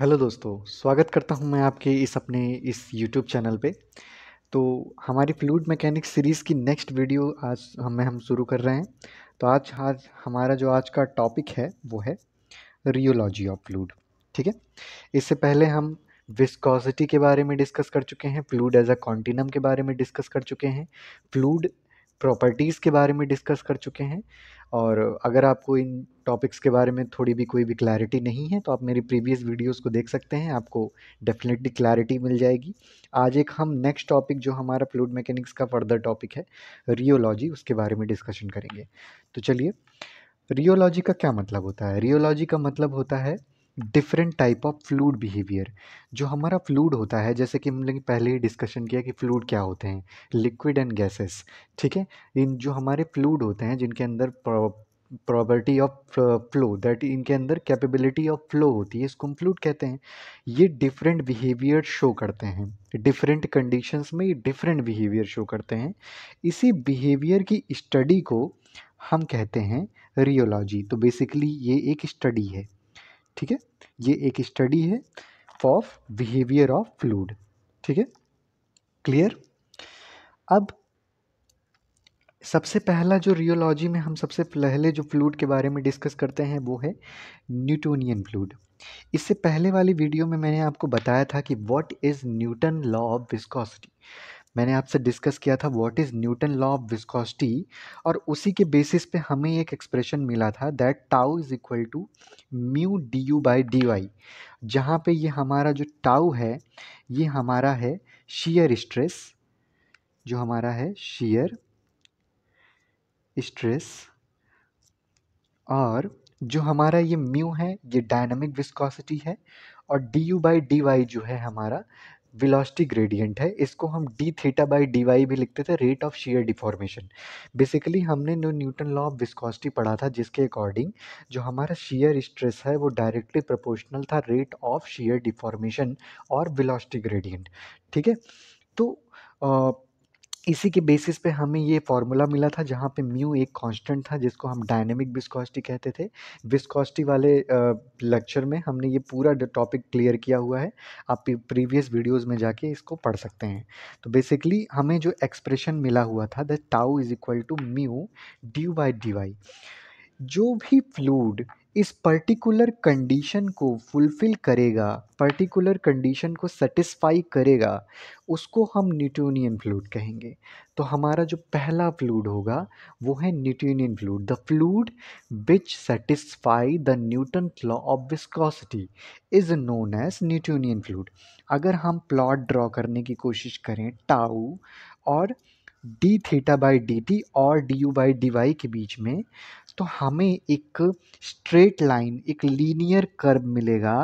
hello दोस्तों स्वागत करता हूं मैं आपके इस अपने इस यूट्यूब चैनल पे तो हमारी फ्लूड मैकेनिक्स सीरीज़ की नेक्स्ट वीडियो आज हमें हम शुरू कर रहे हैं तो आज आज हमारा जो आज का टॉपिक है वो है रियोलॉजी ऑफ फ्लूड ठीक है इससे पहले हम विस्कोसिटी के बारे में डिस्कस कर चुके हैं फ्लूड एज अ कॉन्टिनम के बारे में डिस्कस कर चुके हैं फ्लूड प्रॉपर्टीज़ के बारे में डिस्कस कर चुके हैं और अगर आपको इन टॉपिक्स के बारे में थोड़ी भी कोई भी क्लैरिटी नहीं है तो आप मेरी प्रीवियस वीडियोस को देख सकते हैं आपको डेफिनेटली क्लैरिटी मिल जाएगी आज एक हम नेक्स्ट टॉपिक जो हमारा फ्लूड मैकेनिक्स का फर्दर टॉपिक है रियोलॉजी उसके बारे में डिस्कशन करेंगे तो चलिए रियोलॉजी का क्या मतलब होता है रियोलॉजी का मतलब होता है different type of fluid behaviour जो हमारा फ्लूड होता है जैसे कि हमने पहले ही डिस्कशन किया कि फ्लूड क्या होते हैं लिक्विड एंड गैसेस ठीक है इन जो हमारे फ्लूड होते हैं जिनके अंदर प्रॉपर्टी ऑफ फ्लो दैट इनके अंदर कैपेबिलिटी ऑफ फ्लो होती है इसको हम फ्लूड कहते हैं ये डिफरेंट बिहेवियर शो करते हैं डिफरेंट कंडीशंस में ये डिफरेंट बिहेवियर शो करते हैं इसी बिहेवियर की स्टडी को हम कहते हैं रियोलॉजी तो बेसिकली ये एक स्टडी है ठीक है ये एक स्टडी है ऑफ बिहेवियर ऑफ फ्लूड ठीक है क्लियर अब सबसे पहला जो रियोलॉजी में हम सबसे पहले जो फ्लूड के बारे में डिस्कस करते हैं वो है न्यूटोनियन फ्लूड इससे पहले वाली वीडियो में मैंने आपको बताया था कि what is Newton law of viscosity मैंने आपसे डिस्कस किया था what is Newton law of viscosity और उसी के बेसिस पे हमें एक एक्सप्रेशन मिला था that tau is equal to mu D U by D Y जहाँ पे ये हमारा जो टाउ है ये हमारा है शीयर स्ट्रेस जो हमारा है शीयर स्ट्रेस और जो हमारा ये म्यू है ये डायनामिक विस्कोसिटी है और D U by D Y जो है हमारा विलास्टिक ग्रेडियंट है इसको हम D theta by D Y भी लिखते थे rate of shear deformation basically हमने जो न्यूटन लॉ ऑफ विस्कॉसिटी पढ़ा था जिसके अकॉर्डिंग जो हमारा शेयर स्ट्रेस है वो डायरेक्टली प्रोपोर्शनल था रेट ऑफ शेयर डिफॉर्मेशन और विलास्टिक ग्रेडियंट ठीक है तो इसी के बेसिस पे हमें ये फार्मूला मिला था जहाँ पे म्यू एक कांस्टेंट था जिसको हम डायनेमिक विस्कोसिटी कहते थे विस्कोसिटी वाले लेक्चर में हमने ये पूरा टॉपिक क्लियर किया हुआ है आप प्रीवियस वीडियोस में जाके इसको पढ़ सकते हैं तो बेसिकली हमें जो एक्सप्रेशन मिला हुआ था the tau is equal to mu D Y D Y जो भी फ्लूड इस पर्टिकुलर कंडीशन को फुलफ़िल करेगा पर्टिकुलर कंडीशन को सेटिस्फाई करेगा उसको हम न्यूटोनियन फ्लूड कहेंगे तो हमारा जो पहला फ्लूड होगा वो है Newtonian fluid the fluid which satisfy the Newton law of viscosity is known as Newtonian fluid अगर हम प्लॉट ड्रॉ करने की कोशिश करें टाऊ और D theta by D T और D U by D Y के बीच में तो हमें एक स्ट्रेट लाइन एक लीनियर कर्व मिलेगा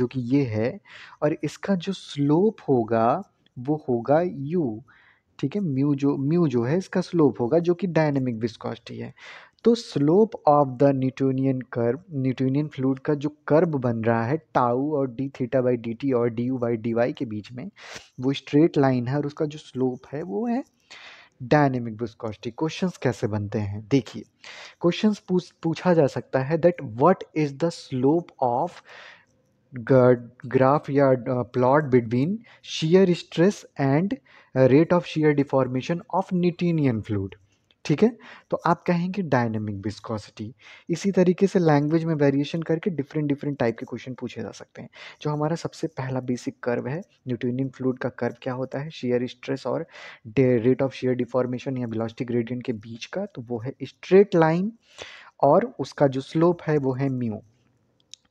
जो कि ये है और इसका जो स्लोप होगा वो होगा यू ठीक है म्यू जो म्यू जो है इसका स्लोप होगा जो कि डायनेमिक विस्कोसिटी है तो slope of the Newtonian curve Newtonian fluid का जो कर्व बन रहा है टाउ और D theta by D T और D U by D Y के बीच में वो स्ट्रेट लाइन है और उसका जो स्लोप है वो है डायनेमिक विस्कोसिटी क्वेश्चंस कैसे बनते हैं देखिए क्वेश्चंस पूछ पूछा जा सकता है that what is the slope of graph या plot between shear stress and rate of shear deformation of Newtonian fluid ठीक है तो आप कहेंगे डायनेमिक विस्कोसिटी इसी तरीके से लैंग्वेज में वेरिएशन करके डिफरेंट डिफरेंट टाइप के क्वेश्चन पूछे जा सकते हैं जो हमारा सबसे पहला बेसिक कर्व है न्यूटोनियन फ्लूड का कर्व क्या होता है शेयर स्ट्रेस और रेट ऑफ शेयर डिफॉर्मेशन या बिलास्टिक ग्रेडियंट के बीच का तो वो है स्ट्रेट लाइन और उसका जो स्लोप है वो है म्यू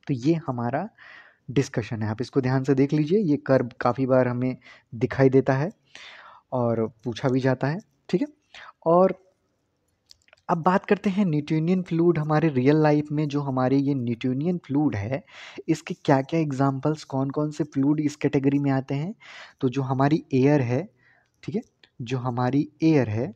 तो ये हमारा डिस्कशन है आप इसको ध्यान से देख लीजिए ये कर्व काफ़ी बार हमें दिखाई देता है और पूछा भी जाता है ठीक है और अब बात करते हैं न्यूटोनियन फ्लूड हमारे रियल लाइफ में जो हमारे ये न्यूटोनियन फ्लूड है इसके क्या क्या एग्जांपल्स कौन कौन से फ्लूड इस कैटेगरी में आते हैं तो जो हमारी एयर है ठीक है जो हमारी एयर है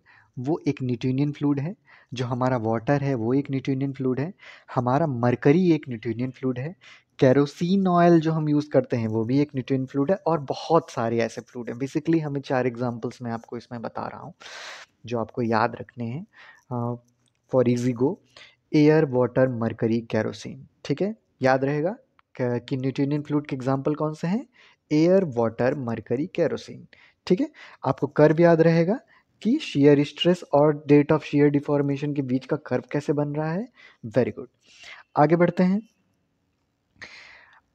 वो एक न्यूटोनियन फ्लूड है जो हमारा वाटर है वो एक न्यूटोनियन फ्लूड है हमारा मरकरी एक न्यूटोनियन फ्लूड है कैरोसिन ऑयल जो हम यूज़ करते हैं वो भी एक न्यूटोनियन फ्लूड है और बहुत सारे ऐसे फ्लूड हैं बेसिकली हमें चार एग्जांपल्स मैं आपको इसमें बता रहा हूँ जो आपको याद रखने हैं for easy go air water mercury kerosene ठीक है याद रहेगा कि न्यूट्रीनियन फ्लूड के एग्जाम्पल कौन से हैं एयर वाटर मरकरी कैरोसिन ठीक है आपको कर्व याद रहेगा कि शेयर स्ट्रेस और डेट ऑफ शेयर डिफॉर्मेशन के बीच का कर्व कैसे बन रहा है वेरी गुड आगे बढ़ते हैं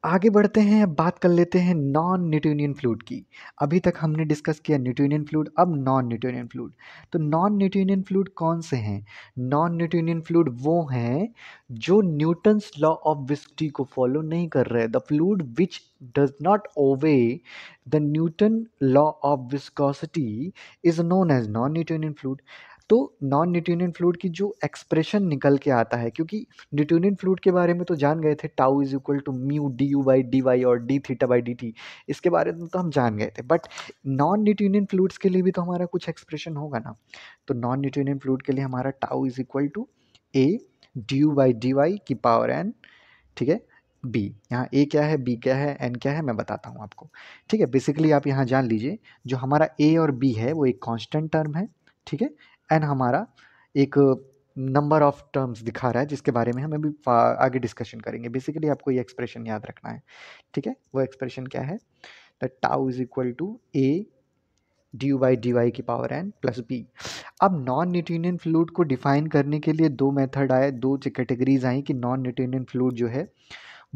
आगे बढ़ते हैं अब बात कर लेते हैं नॉन न्यूटोनियन फ्लूड की अभी तक हमने डिस्कस किया न्यूटोनियन फ्लूड अब नॉन न्यूटोनियन फ्लूड तो नॉन न्यूटोनियन फ्लूड कौन से हैं नॉन न्यूटोनियन फ्लूड वो हैं जो न्यूटन्स लॉ ऑफ विस्टी को फॉलो नहीं कर रहे the fluid which does not obey the Newton law of viscosity is known as non Newtonian fluid तो नॉन न्यूटोनियन फ्लूड की जो एक्सप्रेशन निकल के आता है क्योंकि न्यूटोनियन फ्लूड के बारे में तो जान गए थे tau is equal to mu D U by D Y और D theta by D T इसके बारे में तो हम जान गए थे बट नॉन न्यूटोनियन फ्लूड्स के लिए भी तो हमारा कुछ एक्सप्रेशन होगा ना तो नॉन न्यूटोनियन फ्लूड के लिए हमारा tau is equal to A D U by D Y की पावर एन ठीक है बी यहाँ ए क्या है बी क्या है एन क्या है मैं बताता हूँ आपको ठीक है बेसिकली आप यहाँ जान लीजिए जो हमारा ए और बी है वो एक कांस्टेंट टर्म है ठीक है एंड हमारा एक नंबर ऑफ टर्म्स दिखा रहा है जिसके बारे में हम अभी आगे डिस्कशन करेंगे बेसिकली आपको ये एक्सप्रेशन याद रखना है ठीक है वो एक्सप्रेशन क्या है the tau is equal to A D U by D Y की पावर एन प्लस बी अब नॉन न्यूटीनियन फ्लूड को डिफाइन करने के लिए दो मेथड आए दो कैटेगरीज आई कि नॉन न्यूटीनियन फ्लूड जो है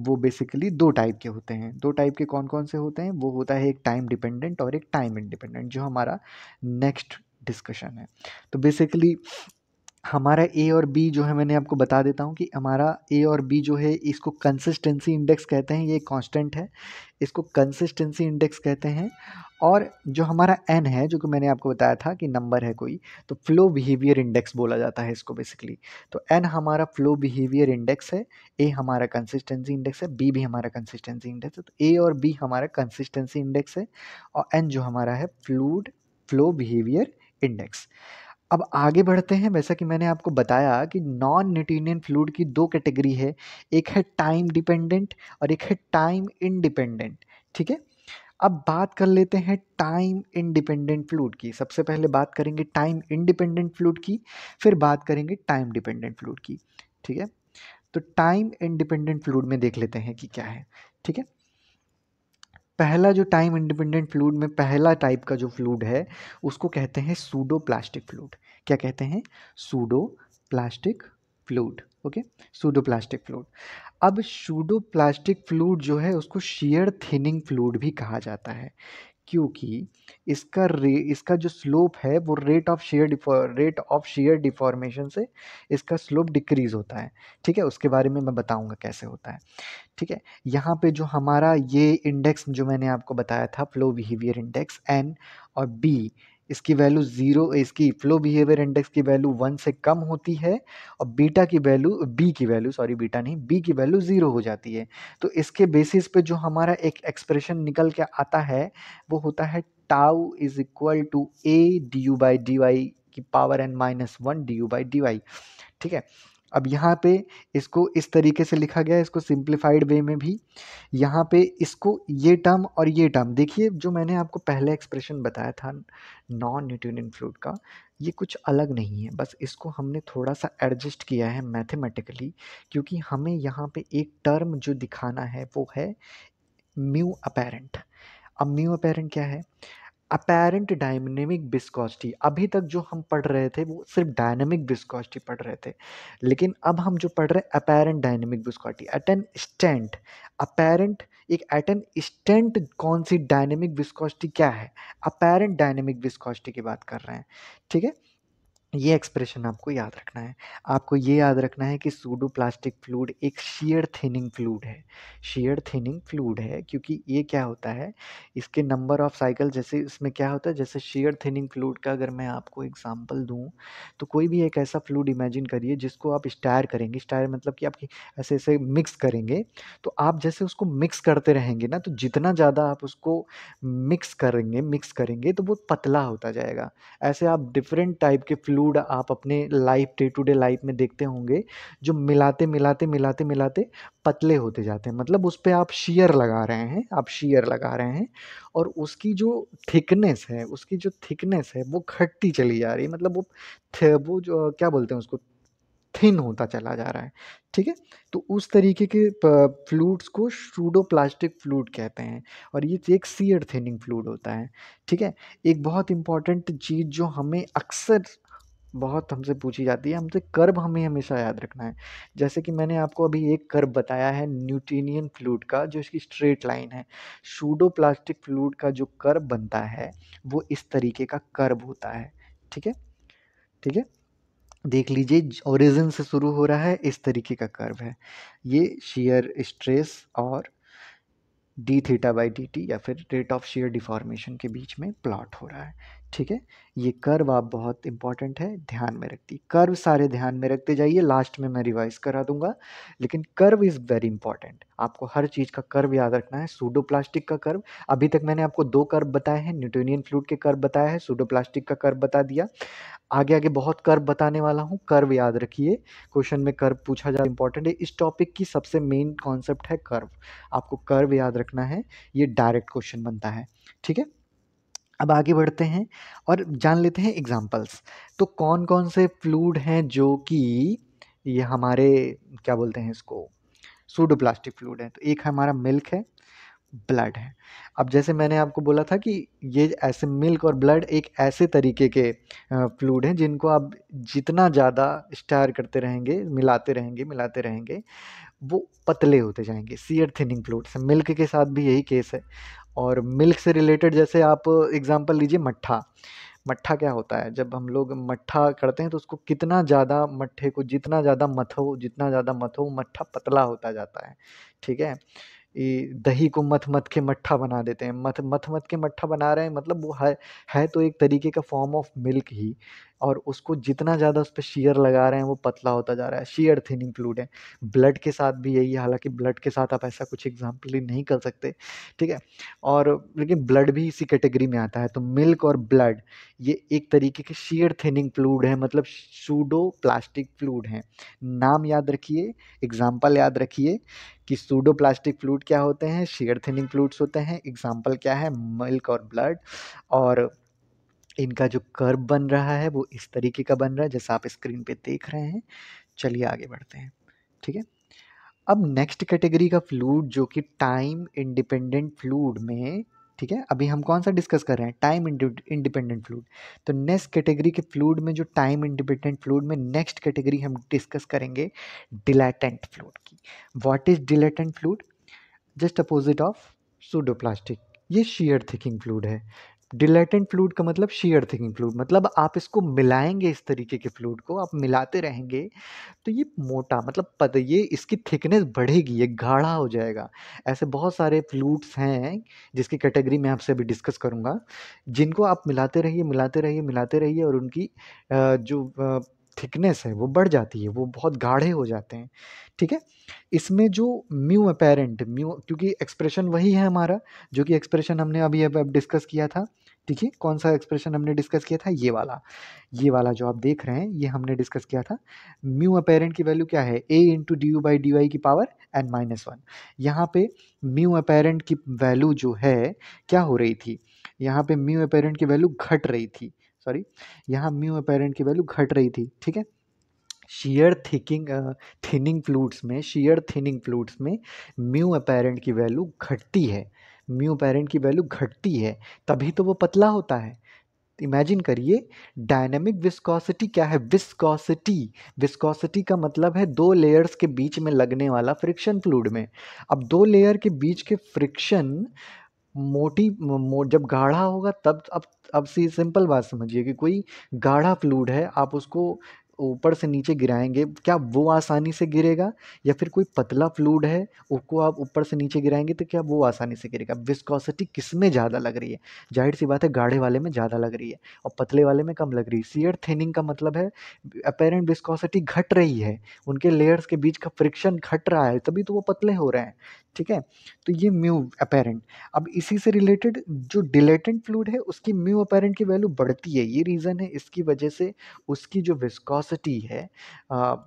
वो बेसिकली दो टाइप के होते हैं दो टाइप के कौन कौन से होते हैं वो होता है एक टाइम डिपेंडेंट और एक टाइम इंडिपेंडेंट जो हमारा नेक्स्ट डिस्कशन है तो बेसिकली हमारा ए और बी जो है मैंने आपको बता देता हूँ कि हमारा ए और बी जो है इसको कंसिस्टेंसी इंडेक्स कहते हैं ये कांस्टेंट है इसको कंसिस्टेंसी इंडेक्स कहते हैं और जो हमारा एन है जो कि मैंने आपको बताया था कि नंबर है कोई तो फ्लो बिहेवियर इंडेक्स बोला जाता है इसको बेसिकली तो एन हमारा फ्लो बिहेवियर इंडेक्स है ए हमारा कंसिस्टेंसी इंडेक्स है बी भी हमारा कंसिस्टेंसी इंडेक्स है तो ए और बी हमारा कंसिस्टेंसी इंडेक्स है और एन जो हमारा है फ्लूड फ्लो बिहेवियर इंडेक्स अब आगे बढ़ते हैं जैसा कि मैंने आपको बताया कि नॉन न्यूटीनियन फ्लूड की दो कैटेगरी है एक है टाइम डिपेंडेंट और एक है टाइम इनडिपेंडेंट ठीक है अब बात कर लेते हैं टाइम इंडिपेंडेंट फ्लूड की सबसे पहले बात करेंगे टाइम इंडिपेंडेंट फ्लूड की फिर बात करेंगे टाइम डिपेंडेंट फ्लूड की ठीक है तो टाइम इंडिपेंडेंट फ्लूड में देख लेते हैं कि क्या है ठीक है पहला जो टाइम इंडिपेंडेंट फ्लूड में पहला टाइप का जो फ्लूड है उसको कहते हैं सूडो प्लास्टिक फ्लूड क्या कहते हैं pseudo plastic fluid okay pseudo plastic fluid अब सूडो प्लास्टिक फ्लूड जो है उसको शेयर थिनिंग फ्लूड भी कहा जाता है क्योंकि इसका रे इसका जो स्लोप है वो rate of shear rate of shear deformation से इसका स्लोप डिक्रीज़ होता है ठीक है उसके बारे में मैं बताऊंगा कैसे होता है ठीक है यहाँ पे जो हमारा ये इंडेक्स जो मैंने आपको बताया था फ्लो बिहेवियर इंडेक्स एन और बी इसकी वैल्यू ज़ीरो इसकी फ्लो बिहेवियर इंडेक्स की वैल्यू वन से कम होती है और बीटा की वैल्यू बी की वैल्यू सॉरी बीटा नहीं बी की वैल्यू ज़ीरो हो जाती है तो इसके बेसिस पे जो हमारा एक एक्सप्रेशन निकल के आता है वो होता है tau is equal to A D U by D Y की power N minus one D U by D Y ठीक है अब यहाँ पे इसको इस तरीके से लिखा गया है इसको सिंप्लीफाइड वे में भी यहाँ पे इसको ये टर्म और ये टर्म देखिए जो मैंने आपको पहले एक्सप्रेशन बताया था नॉन न्यूटोनियन फ्लूड का ये कुछ अलग नहीं है बस इसको हमने थोड़ा सा एडजस्ट किया है मैथमेटिकली क्योंकि हमें यहाँ पे एक टर्म जो दिखाना है वो है म्यू अपेरेंट अब म्यू अपेरेंट क्या है अपेरेंट डायनेमिक विस्कॉसिटी अभी तक जो हम पढ़ रहे थे वो सिर्फ डायनेमिक विस्कॉसिटी पढ़ रहे थे लेकिन अब हम जो पढ़ रहे हैं apparent dynamic viscosity at instant apparent एक एट एन स्टेंट कौन सी डायनेमिक विस्कॉसिटी क्या है अपेरेंट डायनेमिक विस्कॉसिटी की बात कर रहे हैं ठीक है ये एक्सप्रेशन आपको याद रखना है आपको ये याद रखना है कि सूडो प्लास्टिक फ्लूड एक शेयर थिनिंग फ्लूड है शेयर थिनिंग फ्लूड है क्योंकि ये क्या होता है इसके नंबर ऑफ साइकिल जैसे इसमें क्या होता है जैसे शेयर थिनिंग फ्लूड का अगर मैं आपको एग्जांपल दूं तो कोई भी एक ऐसा फ्लूड इमेजिन करिए जिसको आप स्टायर करेंगे स्टायर मतलब कि आप ऐसे ऐसे मिक्स करेंगे तो आप जैसे उसको मिक्स करते रहेंगे ना तो जितना ज़्यादा आप उसको मिक्स करेंगे मिक्स करेंगे तो वो पतला होता जाएगा ऐसे आप डिफरेंट टाइप के फ्लू इंक्लूड आप अपने life day to day life में देखते होंगे जो मिलाते मिलाते मिलाते मिलाते पतले होते जाते हैं मतलब उस पर आप शीयर लगा रहे हैं आप शीयर लगा रहे हैं और उसकी जो थिकनेस है उसकी जो थिकनेस है वो घटती चली जा रही है मतलब वो वो जो क्या बोलते हैं उसको थिन होता चला जा रहा है ठीक है तो उस तरीके के फ्लूड्स को शूडो प्लास्टिक फ्लूड कहते हैं और ये एक सीयर थिनिंग फ्लूड होता है ठीक है एक बहुत इंपॉर्टेंट चीज़ जो हमें अक्सर बहुत हमसे पूछी जाती है हमसे कर्व हमें हमेशा याद रखना है जैसे कि मैंने आपको अभी एक कर्व बताया है न्यूटीनियन फ्लूड का जो इसकी स्ट्रेट लाइन है शूडो प्लास्टिक फ्लूड का जो कर्व बनता है वो इस तरीके का कर्व होता है ठीक है ठीक है देख लीजिए ओरिजिन से शुरू हो रहा है इस तरीके का कर्व है ये शेयर स्ट्रेस और D theta by D T या फिर रेट ऑफ शेयर डिफॉर्मेशन के बीच में प्लॉट हो रहा है ठीक है ये कर्व आप बहुत इंपॉर्टेंट है ध्यान में रखती कर्व सारे ध्यान में रखते जाइए लास्ट में मैं रिवाइज करा दूंगा लेकिन कर्व इज़ वेरी इंपॉर्टेंट आपको हर चीज़ का कर्व याद रखना है सूडो प्लास्टिक का कर्व अभी तक मैंने आपको दो कर्व बताए हैं न्यूटोनियन फ्लूड के कर्व बताया है सूडो प्लास्टिक का कर्व बता दिया आगे आगे बहुत कर्व बताने वाला हूँ कर्व याद रखिए क्वेश्चन में कर्व पूछा जाए इंपॉर्टेंट है इस टॉपिक की सबसे मेन कॉन्सेप्ट है कर्व आपको कर्व याद रखना है ये डायरेक्ट क्वेश्चन बनता है ठीक है अब आगे बढ़ते हैं और जान लेते हैं एग्जाम्पल्स तो कौन कौन से फ्लूड हैं जो कि ये हमारे क्या बोलते हैं इसको सूडोप्लास्टिक फ्लूड है तो एक हमारा मिल्क है ब्लड है अब जैसे मैंने आपको बोला था कि ये ऐसे मिल्क और ब्लड एक ऐसे तरीके के फ्लूड हैं जिनको आप जितना ज़्यादा स्टार करते रहेंगे मिलाते रहेंगे मिलाते रहेंगे वो पतले होते जाएंगे सीयर थिनिंग फ्लूड्स मिल्क के साथ भी यही केस है और मिल्क से रिलेटेड जैसे आप एग्ज़ाम्पल लीजिए मट्ठा मट्ठा क्या होता है जब हम लोग मट्ठा करते हैं तो उसको कितना ज़्यादा मट्ठे को जितना ज़्यादा मथो जितना ज़्यादा मथो मट्ठा पतला होता जाता है ठीक है ये दही को मथ मथ के मट्ठा बना देते हैं मथ मथ मथ के मट्ठा बना रहे हैं मतलब वो है है तो एक तरीके का फॉर्म ऑफ मिल्क ही और उसको जितना ज़्यादा उस पर शीयर लगा रहे हैं वो पतला होता जा रहा है शीयर थिन इंक्लूड है ब्लड के साथ भी यही है हालांकि ब्लड के साथ आप ऐसा कुछ एग्जाम्पल ही नहीं कर सकते ठीक है और लेकिन ब्लड भी इसी कैटेगरी में आता है तो मिल्क और ब्लड ये एक तरीके के शीयर थिनिंग फ्लूड है मतलब सूडो प्लास्टिक फ्लूड है नाम याद रखिए एग्जाम्पल याद रखिए कि सूडो प्लास्टिक फ्लूड क्या होते हैं शीयर थिनिंग फ्लूड्स होते हैं एग्जाम्पल क्या है मिल्क और ब्लड और इनका जो कर्व बन रहा है वो इस तरीके का बन रहा है जैसा आप स्क्रीन पे देख रहे हैं चलिए आगे बढ़ते हैं ठीक है अब नेक्स्ट कैटेगरी का फ्लूड जो कि टाइम इंडिपेंडेंट फ्लूड में ठीक है अभी हम कौन सा डिस्कस कर रहे हैं टाइम इंडिपेंडेंट फ्लूड तो नेक्स्ट कैटेगरी के फ्लूड में जो टाइम इंडिपेंडेंट फ्लूड में नेक्स्ट कैटेगरी हम डिस्कस करेंगे डिलेटेंट फ्लूड की what is dilatant fluid just opposite of pseudoplastic ये शेयर थिकिंग फ्लूड है डिलेटेंट फ्लूड का मतलब शेयर थिंकिंग फ्लूड मतलब आप इसको मिलाएंगे इस तरीके के फ्लूड को आप मिलाते रहेंगे तो ये मोटा मतलब पता ये इसकी थिकनेस बढ़ेगी ये गाढ़ा हो जाएगा ऐसे बहुत सारे फ्लूड्स हैं जिसकी कैटेगरी मैं आपसे अभी डिस्कस करूँगा जिनको आप मिलाते रहिए मिलाते रहिए मिलाते रहिए और उनकी जो थिकनेस है वो बढ़ जाती है वो बहुत गाढ़े हो जाते हैं ठीक है इसमें जो म्यू अपेरेंट म्यू क्योंकि एक्सप्रेशन वही है हमारा जो कि एक्सप्रेशन हमने अभी अब डिस्कस किया था ठीक है कौन सा एक्सप्रेशन हमने डिस्कस किया था ये वाला ये वाला जो आप देख रहे हैं ये हमने डिस्कस किया था म्यू अपेरेंट की वैल्यू क्या है A into D U by D Y की पावर एन माइनस वन यहाँ पे म्यू अपेरेंट की वैल्यू जो है क्या हो रही थी यहाँ पे म्यू अपेरेंट की वैल्यू घट रही थी सॉरी यहाँ म्यू अपेरेंट की वैल्यू घट रही थी ठीक है शीयर थिकिंग थिनिंग फ्लूड्स में शीयर थिनिंग फ्लूड्स में म्यू अपेरेंट की वैल्यू घटती है म्यू अपेरेंट की वैल्यू घटती है तभी तो वो पतला होता है इमेजिन करिए डायनेमिक विस्कोसिटी क्या है विस्कोसिटी विस्कोसिटी का मतलब है दो लेयर्स के बीच में लगने वाला फ्रिक्शन फ्लूड में अब दो लेयर के बीच के फ्रिक्शन मोटी मो, जब गाढ़ा होगा तब अब अब सी सिंपल बात समझिए कि कोई गाढ़ा फ्लूड है आप उसको ऊपर से नीचे गिराएंगे क्या वो आसानी से गिरेगा या फिर कोई पतला फ्लूड है उसको आप ऊपर से नीचे गिराएंगे तो क्या वो आसानी से गिरेगा विस्कोसिटी किस में ज़्यादा लग रही है जाहिर सी बात है गाढ़े वाले में ज़्यादा लग रही है और पतले वाले में कम लग रही है सीयर थिनिंग का मतलब है अपेरेंट विस्कोसिटी घट रही है उनके लेयर्स के बीच का फ्रिक्शन घट रहा है तभी तो वो पतले हो रहे हैं ठीक है तो ये म्यू अपेरेंट अब इसी से रिलेटेड जो डिलेटेंट फ्लूड है उसकी म्यू अपेरेंट की वैल्यू बढ़ती है ये रीज़न है इसकी वजह से उसकी जो विस्कॉस विस्कोसिटी है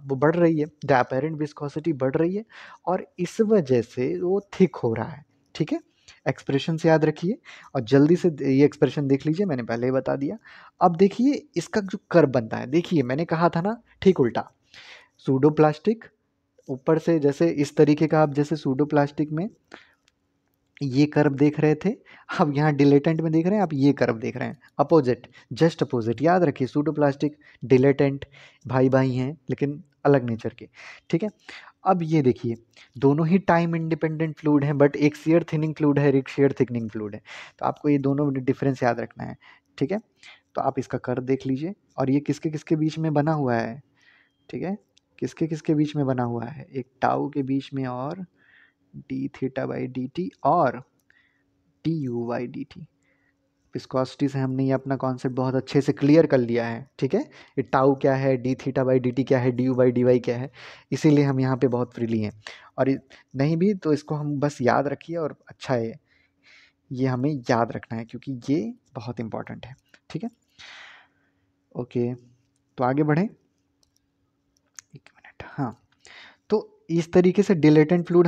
वो बढ़ रही है द अपेरेंट विस्कोसिटी बढ़ रही है और इस वजह से वो थिक हो रहा है ठीक है एक्सप्रेशन से याद रखिए और जल्दी से ये एक्सप्रेशन देख लीजिए मैंने पहले ही बता दिया अब देखिए इसका जो कर्व बनता है देखिए मैंने कहा था ना ठीक उल्टा सूडो प्लास्टिक ऊपर से जैसे इस तरीके का आप जैसे सूडो प्लास्टिक में ये कर्व देख रहे थे अब यहाँ डिलेटेंट में देख रहे हैं आप ये कर्व देख रहे हैं अपोजिट जस्ट अपोजिट याद रखिए सूडो प्लास्टिक डिलेटेंट भाई भाई हैं लेकिन अलग नेचर के ठीक है अब ये देखिए दोनों ही टाइम इंडिपेंडेंट फ्लूड हैं बट एक शेयर थिनिंग फ्लूड है एक शेयर थिकनिंग फ्लूड है तो आपको ये दोनों डिफरेंस याद रखना है ठीक है तो आप इसका कर देख लीजिए और ये किसके किसके बीच में बना हुआ है ठीक है किसके किसके बीच में बना हुआ है एक टाऊ के बीच में और D theta by D T और D U by D T viscosity से हमने ये अपना कॉन्सेप्ट बहुत अच्छे से क्लियर कर लिया है ठीक है ये टाउ क्या है D theta by D T क्या है D U by D Y क्या है इसीलिए हम यहाँ पे बहुत फ्रीली हैं और नहीं भी तो इसको हम बस याद रखिए और अच्छा है ये हमें याद रखना है क्योंकि ये बहुत इम्पॉर्टेंट है ठीक है ओके तो आगे बढ़ें एक मिनट हाँ इस तरीके से डिलेटेंट फ्लूड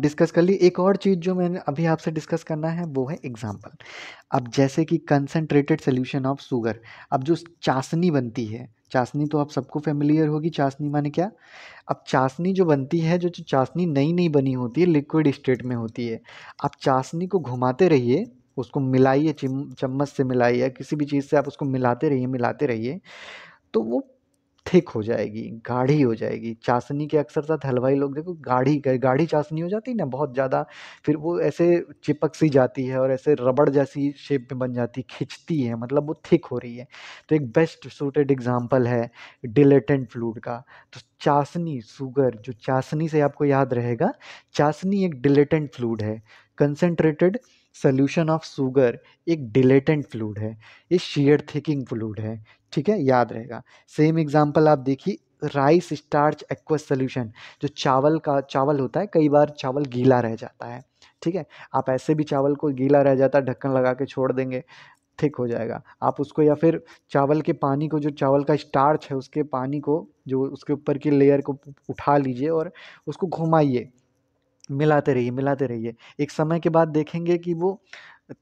डिस्कस कर ली एक और चीज़ जो मैंने अभी आपसे डिस्कस करना है वो है एग्जाम्पल अब जैसे कि कंसनट्रेटेड सोल्यूशन ऑफ शुगर अब जो चासनी बनती है चासनी तो आप सबको फेमिलियर होगी चासनी माने क्या अब चासनी जो बनती है जो चासनी नई नई बनी होती है लिक्विड स्टेट में होती है आप चाशनी को घुमाते रहिए उसको मिलाइए चम्मच से मिलाइए किसी भी चीज़ से आप उसको मिलाते रहिए मिलाते रहिए तो वो थिक हो जाएगी गाढ़ी हो जाएगी चाशनी के अक्सर साथ हलवाई लोग देखो गाढ़ी गाढ़ी चाशनी हो जाती है ना बहुत ज़्यादा फिर वो ऐसे चिपक सी जाती है और ऐसे रबड़ जैसी शेप में बन जाती है खिंचती है मतलब वो थिक हो रही है तो एक बेस्ट सूटेड एग्जाम्पल है डिलेटेंट फ्लूड का तो चाशनी सुगर जो चाशनी से आपको याद रहेगा चाशनी एक डिलेटेंट फ्लूड है कंसेंट्रेटेड सोल्यूशन ऑफ सुगर एक डिलेटेंट फ्लूड है ये शेयर थिकिंग फ्लूड है ठीक है याद रहेगा सेम एग्जाम्पल आप देखिए राइस स्टार्च एक्वस सोल्यूशन जो चावल का चावल होता है कई बार चावल गीला रह जाता है ठीक है आप ऐसे भी चावल को गीला रह जाता है ढक्कन लगा के छोड़ देंगे ठीक हो जाएगा आप उसको या फिर चावल के पानी को जो चावल का स्टार्च है उसके पानी को जो उसके ऊपर की लेयर को उठा लीजिए और उसको घुमाइए मिलाते रहिए मिलाते रहिए एक समय के बाद देखेंगे कि वो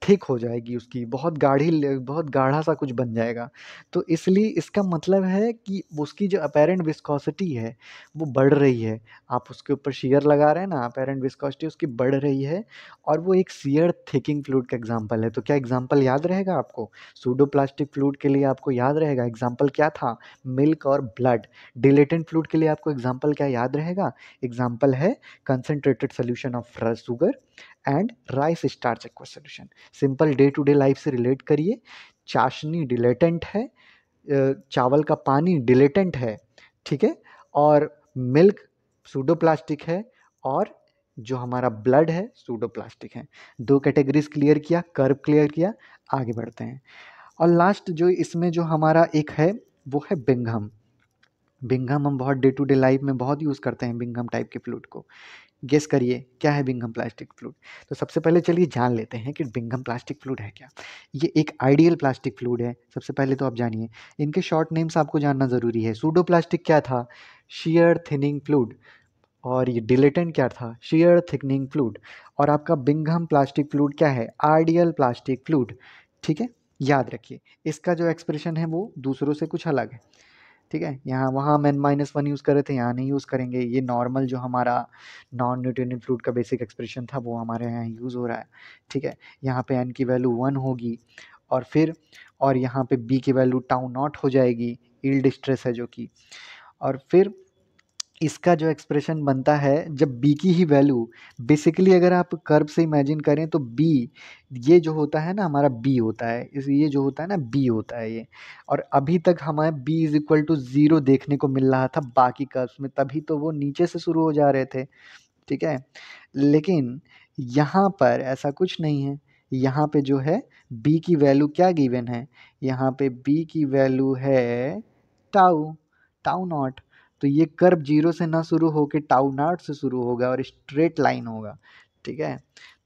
थिक हो जाएगी उसकी बहुत गाढ़ी बहुत गाढ़ा सा कुछ बन जाएगा तो इसलिए इसका मतलब है कि उसकी जो अपेरेंट विस्कोसिटी है वो बढ़ रही है आप उसके ऊपर शीयर लगा रहे हैं ना अपेरेंट विस्कोसिटी उसकी बढ़ रही है और वो एक सीयर थिकिंग फ्लूड का एग्जाम्पल है तो क्या एग्जाम्पल याद रहेगा आपको सूडो प्लास्टिक फ्लूड के लिए आपको याद रहेगा एग्जाम्पल क्या था मिल्क और ब्लड डिलेटेंट फ्लूड के लिए आपको एग्जाम्पल क्या याद रहेगा एग्जाम्पल है concentrated solution of sugar and rice starch aqua solution simple day to day life से रिलेट करिए चाशनी डिलेटेंट है चावल का पानी डिलेटेंट है ठीक है और मिल्क सूडोप्लास्टिक है और जो हमारा ब्लड है सूडोप्लास्टिक है दो कैटेगरीज क्लियर किया कर्व क्लियर किया आगे बढ़ते हैं और लास्ट जो इसमें जो हमारा एक है वो है बिंघम बिंगम हम बहुत डे टू डे लाइफ में बहुत यूज़ करते हैं बिंगम टाइप के फ्लूट को गेस करिए क्या है बिंगम प्लास्टिक फ्लूड तो सबसे पहले चलिए जान लेते हैं कि बिंगम प्लास्टिक फ्लूड है क्या ये एक आइडियल प्लास्टिक फ्लूड है सबसे पहले तो आप जानिए इनके शॉर्ट नेम्स आपको जानना ज़रूरी है सूडो प्लास्टिक क्या था शीयर थिनिंग फ्लूड और ये डिलेटेंट क्या था शीयर थिकनिंग फ्लूड और आपका बिंगम प्लास्टिक फ्लूड क्या है आइडियल प्लास्टिक फ्लूड ठीक है याद रखिए इसका जो एक्सप्रेशन है वो दूसरों से कुछ अलग है ठीक है यहाँ वहाँ हम एन माइनस वन यूज़ करे थे यहाँ नहीं यूज़ करेंगे ये नॉर्मल जो हमारा नॉन न्यूटोनियन फ्लूड का बेसिक एक्सप्रेशन था वो हमारे यहाँ यूज़ हो रहा है ठीक है यहाँ पे एन की वैल्यू वन होगी और फिर और यहाँ पे बी की वैल्यू टाउ नॉट हो जाएगी ईल्ड डिस्ट्रेस है जो कि और फिर इसका जो एक्सप्रेशन बनता है जब बी की ही वैल्यू बेसिकली अगर आप कर्व से इमेजिन करें तो बी ये जो होता है ना हमारा बी होता है इस ये जो होता है ना बी होता है ये और अभी तक हमें B is equal to zero देखने को मिल रहा था बाकी कर्व्स में तभी तो वो नीचे से शुरू हो जा रहे थे ठीक है लेकिन यहाँ पर ऐसा कुछ नहीं है यहाँ पे जो है b की वैल्यू क्या गिवन है यहाँ पे b की वैल्यू है टाउ टाउ नॉट तो ये कर्व जीरो से ना शुरू होकर टाउ नाट से शुरू होगा और स्ट्रेट लाइन होगा ठीक है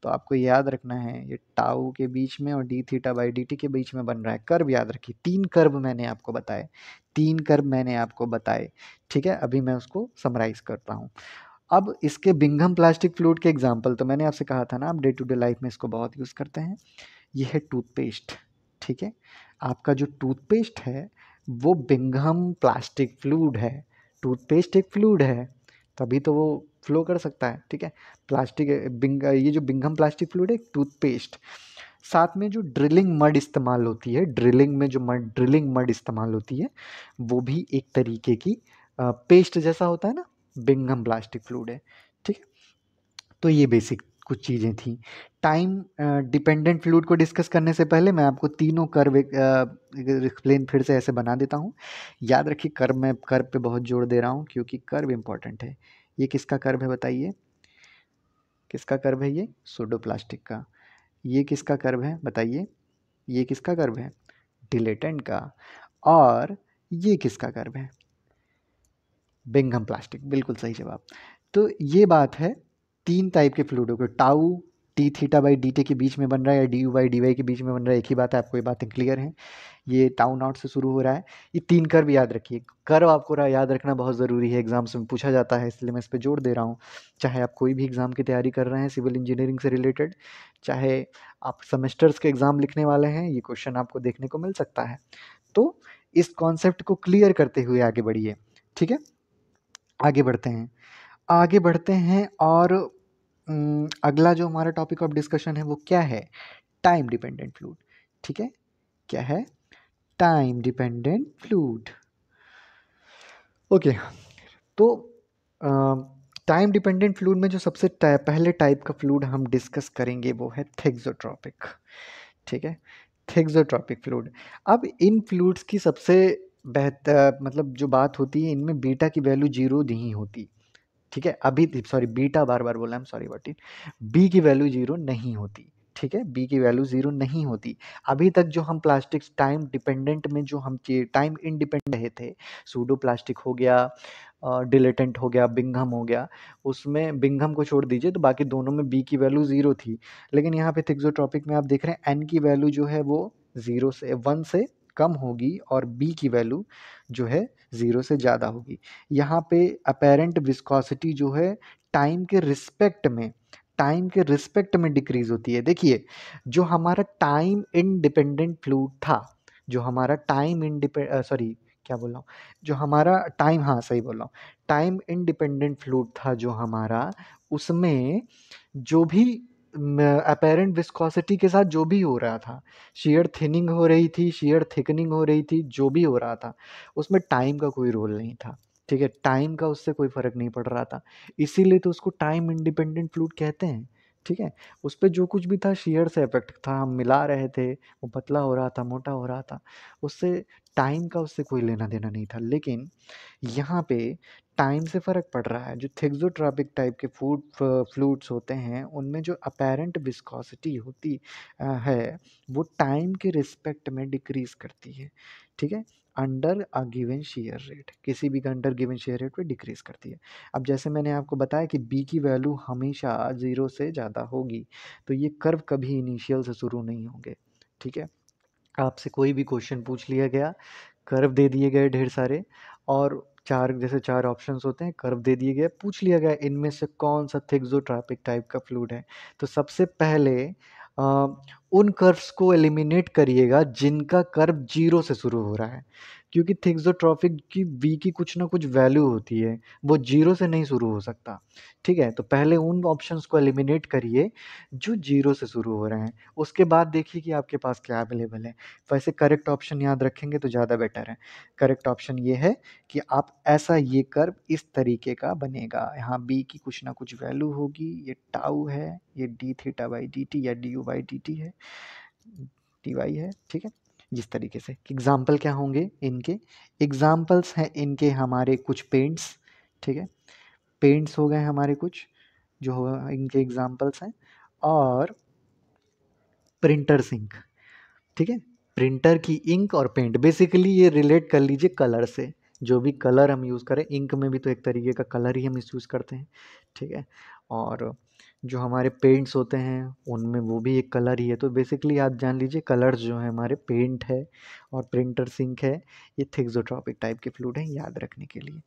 तो आपको याद रखना है ये टाउ के बीच में और D theta by D T के बीच में बन रहा है कर्व याद रखिए तीन कर्व मैंने आपको बताए तीन कर्व मैंने आपको बताए ठीक है अभी मैं उसको समराइज़ करता हूँ अब इसके बिंगम प्लास्टिक फ्लूड के एग्जाम्पल तो मैंने आपसे कहा था ना आप डे टू डे लाइफ में इसको बहुत यूज़ करते हैं ये है टूथपेस्ट ठीक है आपका जो टूथपेस्ट है वो बिंगम प्लास्टिक फ्लूड है टूथपेस्ट एक फ्लूड है तभी तो वो फ्लो कर सकता है ठीक है प्लास्टिक बिंग ये जो बिंगम प्लास्टिक फ्लूड है टूथपेस्ट साथ में जो ड्रिलिंग मड इस्तेमाल होती है ड्रिलिंग में जो मड ड्रिलिंग मड इस्तेमाल होती है वो भी एक तरीके की पेस्ट जैसा होता है ना बिंगम प्लास्टिक फ्लूड है ठीक है तो ये बेसिक कुछ चीज़ें थी टाइम डिपेंडेंट फ्लूड को डिस्कस करने से पहले मैं आपको तीनों कर्व एक्सप्लेन फिर से ऐसे बना देता हूँ याद रखिए कर्व मैं कर्व पे बहुत जोर दे रहा हूँ क्योंकि कर्व इम्पॉर्टेंट है ये किसका कर्व है बताइए किसका कर्व है ये प्लास्टिक का ये किसका कर्व है बताइए ये किसका कर्व है डिलेटेंट का और ये किसका कर्व है बेंगम प्लास्टिक बिल्कुल सही जवाब तो ये बात है तीन टाइप के फ्लूड हो गए tau T theta by D T के बीच में बन रहा है या D U by D Y के बीच में बन रहा है एक ही बात है आपको ये बातें क्लियर हैं ये टाउन नॉट से शुरू हो रहा है ये तीन कर्व याद रखिए कर्व आपको याद रखना बहुत ज़रूरी है एग्जाम्स में पूछा जाता है इसलिए मैं इस पर जोर दे रहा हूँ चाहे आप कोई भी एग्ज़ाम की तैयारी कर रहे हैं सिविल इंजीनियरिंग से रिलेटेड चाहे आप सेमेस्टर्स के एग्ज़ाम लिखने वाले हैं ये क्वेश्चन आपको देखने को मिल सकता है तो इस कॉन्सेप्ट को क्लियर करते हुए आगे बढ़िए ठीक है आगे बढ़ते हैं आगे बढ़ते हैं और हम्म, अगला जो हमारा टॉपिक ऑफ डिस्कशन है वो क्या है टाइम डिपेंडेंट फ्लूड ठीक है क्या है टाइम डिपेंडेंट फ्लूड ओके तो टाइम डिपेंडेंट फ्लूड में जो सबसे टाइप, पहले टाइप का फ्लूड हम डिस्कस करेंगे वो है थेक्जोट्रॉपिक ठीक है थेक्जोट्रॉपिक फ्लूड अब इन फ्लूड्स की सबसे बेहतर मतलब जो बात होती है इनमें बीटा की वैल्यू जीरो नहीं होती ठीक है अभी सॉरी बीटा बार बार बोला हम सॉरी बट बी की वैल्यू जीरो नहीं होती ठीक है बी की वैल्यू जीरो नहीं होती अभी तक जो हम प्लास्टिक्स टाइम डिपेंडेंट में जो हम टाइम इंडिपेंडेंट रहे थे सूडो प्लास्टिक हो गया डिलेटेंट हो गया बिंगम हो गया उसमें बिंगम को छोड़ दीजिए तो बाकी दोनों में बी की वैल्यू ज़ीरो थी लेकिन यहाँ पे थिक्सोट्रॉपिक में आप देख रहे हैं एन की वैल्यू जो है वो ज़ीरो से वन से कम होगी और बी की वैल्यू जो है ज़ीरो से ज़्यादा होगी यहाँ पे अपेरेंट विस्कॉसिटी जो है टाइम के रिस्पेक्ट में टाइम के रिस्पेक्ट में डिक्रीज़ होती है देखिए जो हमारा टाइम इनडिपेंडेंट फ्लूड था जो हमारा टाइम इनडिपेंड सॉरी क्या बोल रहा हूँ जो हमारा टाइम हाँ सही बोल रहा हूँ टाइम इनडिपेंडेंट फ्लूड था जो हमारा उसमें जो भी अपेरेंट विस्कोसिटी के साथ जो भी हो रहा था शेयर थिनिंग हो रही थी शेयर थिकनिंग हो रही थी जो भी हो रहा था उसमें टाइम का कोई रोल नहीं था ठीक है टाइम का उससे कोई फ़र्क नहीं पड़ रहा था इसीलिए तो उसको टाइम इंडिपेंडेंट फ्लूड कहते हैं ठीक है उस पर जो कुछ भी था शेयर से इफेक्ट था हम मिला रहे थे वो पतला हो रहा था मोटा हो रहा था उससे टाइम का उससे कोई लेना देना नहीं था लेकिन यहाँ पे टाइम से फ़र्क पड़ रहा है जो थिक्जोट्रॉपिक टाइप के फूड फ्लूड्स होते हैं उनमें जो अपेरेंट विस्कोसिटी होती है वो टाइम के रिस्पेक्ट में डिक्रीज़ करती है ठीक है under a given shear rate किसी भी अंडर गिवन शेयर रेट पे डिक्रीज़ करती है अब जैसे मैंने आपको बताया कि बी की वैल्यू हमेशा ज़ीरो से ज़्यादा होगी तो ये कर्व कभी इनिशियल से शुरू नहीं होंगे ठीक है आपसे कोई भी क्वेश्चन पूछ लिया गया कर्व दे दिए गए ढेर सारे और चार जैसे चार ऑप्शंस होते हैं कर्व दे दिए गए पूछ लिया गया इनमें से कौन सा थिक ट्रैपिक टाइप का फ्लूड है तो सबसे पहले आ, उन कर्व्स को एलिमिनेट करिएगा जिनका कर्व जीरो से शुरू हो रहा है क्योंकि थिक्सोट्रॉफिक तो की वी की कुछ ना कुछ वैल्यू होती है वो जीरो से नहीं शुरू हो सकता ठीक है तो पहले उन ऑप्शंस को एलिमिनेट करिए जो जीरो से शुरू हो रहे हैं उसके बाद देखिए कि आपके पास क्या अवेलेबल है वैसे करेक्ट ऑप्शन याद रखेंगे तो ज़्यादा बेटर है करेक्ट ऑप्शन ये है कि आप ऐसा ये कर इस तरीके का बनेगा यहाँ बी की कुछ ना कुछ वैल्यू होगी ये टाउ है ये D theta by D T या D U by D T है डी वाई है ठीक है जिस तरीके से एग्ज़ाम्पल क्या होंगे इनके एग्ज़ाम्पल्स हैं इनके हमारे कुछ पेंट्स ठीक है पेंट्स हो गए हमारे कुछ जो हो इनके एग्ज़ाम्पल्स हैं और प्रिंटर्स इंक ठीक है प्रिंटर की इंक और पेंट बेसिकली ये रिलेट कर लीजिए कलर से जो भी कलर हम यूज़ करें इंक में भी तो एक तरीके का कलर ही हम इस यूज़ करते हैं ठीक है और जो हमारे पेंट्स होते हैं उनमें वो भी एक कलर ही है तो बेसिकली आप जान लीजिए कलर्स जो हैं हमारे पेंट है और प्रिंटर सिंक है ये थिक्सोट्रॉपिक टाइप के फ्लूड हैं याद रखने के लिए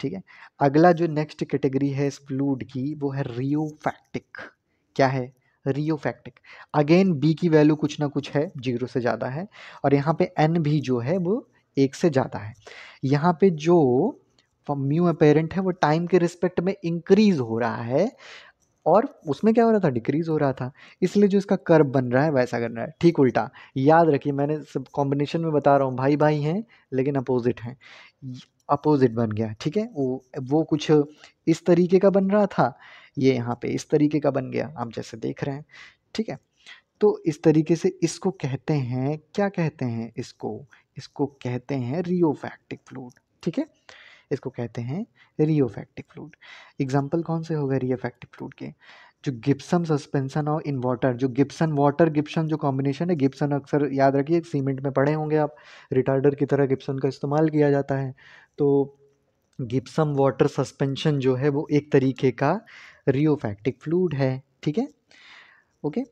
ठीक है अगला जो नेक्स्ट कैटेगरी है इस फ्लूड की वो है रियोफैक्टिक क्या है रियोफैक्टिक अगेन बी की वैल्यू कुछ ना कुछ है जीरो से ज़्यादा है और यहाँ पर एन भी जो है वो एक से ज़्यादा है यहाँ पर जो म्यू अपेरेंट है वो टाइम के रिस्पेक्ट में इंक्रीज हो रहा है और उसमें क्या हो रहा था डिक्रीज़ हो रहा था इसलिए जो इसका कर्व बन रहा है वैसा कर रहा है ठीक उल्टा याद रखिए मैंने सब कॉम्बिनेशन में बता रहा हूँ भाई भाई हैं लेकिन अपोजिट हैं अपोजिट बन गया ठीक है वो वो कुछ इस तरीके का बन रहा था ये यहाँ पे इस तरीके का बन गया आप जैसे देख रहे हैं ठीक है तो इस तरीके से इसको कहते हैं क्या कहते हैं इसको इसको कहते हैं रियोफैक्टिक फ्लूड ठीक है इसको कहते हैं रियोफैक्टिक फ्लूड एग्जाम्पल कौन से होगा रियोफैक्टिक फ्लूड के जो गिप्सम सस्पेंसन और इन वाटर जो गिप्सन वाटर गिप्सन जो कॉम्बिनेशन है गिप्सन अक्सर याद रखिए सीमेंट में पड़े होंगे आप रिटार्डर की तरह गिप्सन का इस्तेमाल किया जाता है तो गिप्सम वाटर सस्पेंशन जो है वो एक तरीके का रियोफैक्टिक फ्लूड है ठीक है ओके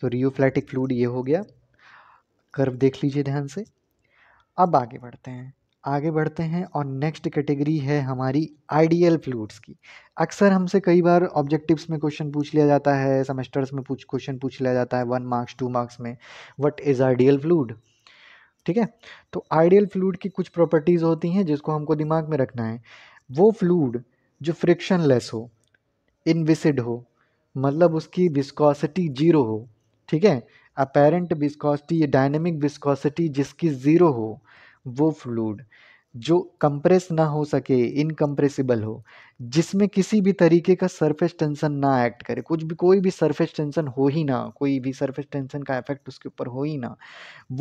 तो रियोफ्लैटिक फ्लूड ये हो गया कर्व देख लीजिए ध्यान से अब आगे बढ़ते हैं आगे बढ़ते हैं और नेक्स्ट कैटेगरी है हमारी आइडियल फ्लूड्स की अक्सर हमसे कई बार ऑब्जेक्टिव्स में क्वेश्चन पूछ लिया जाता है सेमेस्टर्स में पूछ क्वेश्चन पूछ लिया जाता है वन मार्क्स टू मार्क्स में व्हाट इज़ आइडियल फ्लूड ठीक है तो आइडियल फ्लूड की कुछ प्रॉपर्टीज़ होती हैं जिसको हमको दिमाग में रखना है वो फ्लूड जो फ्रिक्शन हो इनविसिड हो मतलब उसकी विस्कॉसिटी जीरो हो ठीक है अपेरेंट विस्कॉसिटी या डायनेमिक विस्कॉसिटी जिसकी ज़ीरो हो वो फ्लूड जो कंप्रेस ना हो सके इनकम्प्रेसिबल हो जिसमें किसी भी तरीके का सरफेस टेंशन ना एक्ट करे कुछ भी कोई भी सरफेस टेंशन हो ही ना कोई भी सरफेस टेंशन का इफेक्ट उसके ऊपर हो ही ना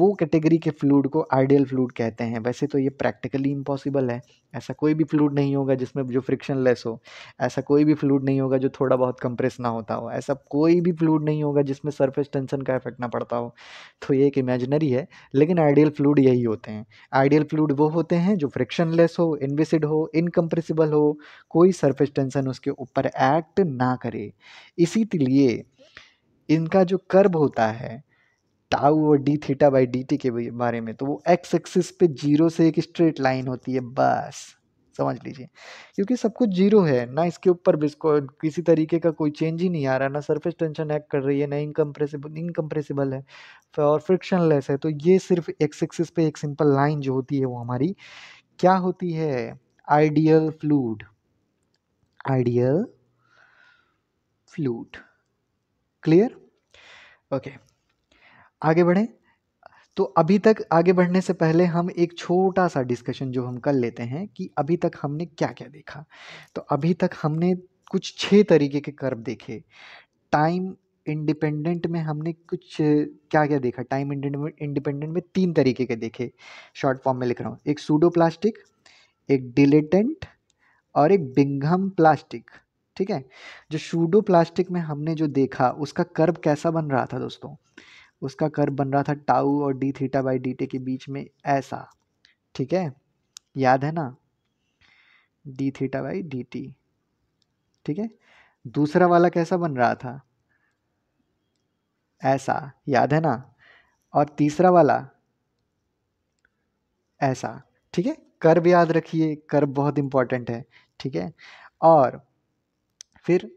वो कैटेगरी के फ्लूड को आइडियल फ्लूड कहते हैं वैसे तो ये प्रैक्टिकली इम्पॉसिबल है ऐसा कोई भी फ्लूड नहीं होगा जिसमें जो फ्रिक्शन लेस हो ऐसा कोई भी फ्लूड नहीं होगा जो थोड़ा बहुत कंप्रेस ना होता हो ऐसा कोई भी फ्लूड नहीं होगा जिसमें सर्फेस टेंशन का इफेक्ट ना पड़ता हो तो ये एक इमेजनरी है लेकिन आइडियल फ्लूड यही होते हैं आइडियल फ्लूड वो होते हैं जो फ्रिक्शन लेस हो इनविसिड हो इनकम्प्रेसिबल हो कोई कोई सरफेस टेंशन उसके ऊपर एक्ट ना करे इसीलिए इनका जो कर्व होता है टाउ और D theta by D T के बारे में तो वो एक्स एक्सिस पे जीरो से एक स्ट्रेट लाइन होती है बस समझ लीजिए क्योंकि सब कुछ जीरो है ना इसके ऊपर किसी तरीके का कोई चेंज ही नहीं आ रहा ना सरफेस टेंशन एक्ट कर रही है ना इनकम्प्रेसिबल इनकम्प्रेसिबल है और फ्रिक्शनलेस है तो ये सिर्फ एक्स एक्सिस पे एक सिंपल लाइन जो होती है वो हमारी क्या होती है ideal fluid ideal fluid clear okay आगे बढ़ें तो अभी तक आगे बढ़ने से पहले हम एक छोटा सा डिस्कशन जो हम कर लेते हैं कि अभी तक हमने क्या क्या देखा तो अभी तक हमने कुछ छः तरीके के कर्व देखे टाइम इंडिपेंडेंट में हमने कुछ क्या क्या देखा टाइम इंडिपेंडेंट में तीन तरीके के देखे शॉर्ट फॉर्म में लिख रहा हूँ एक सूडो प्लास्टिक एक डिलेटेंट और एक बिंगम प्लास्टिक ठीक है जो शूडो प्लास्टिक में हमने जो देखा उसका कर्व कैसा बन रहा था दोस्तों उसका कर्व बन रहा था टाऊ और D theta by D T के बीच में ऐसा ठीक है याद है ना D theta by D T ठीक है दूसरा वाला कैसा बन रहा था ऐसा याद है ना और तीसरा वाला ऐसा ठीक है कर्व याद रखिए कर्व बहुत इंपॉर्टेंट है ठीक है और फिर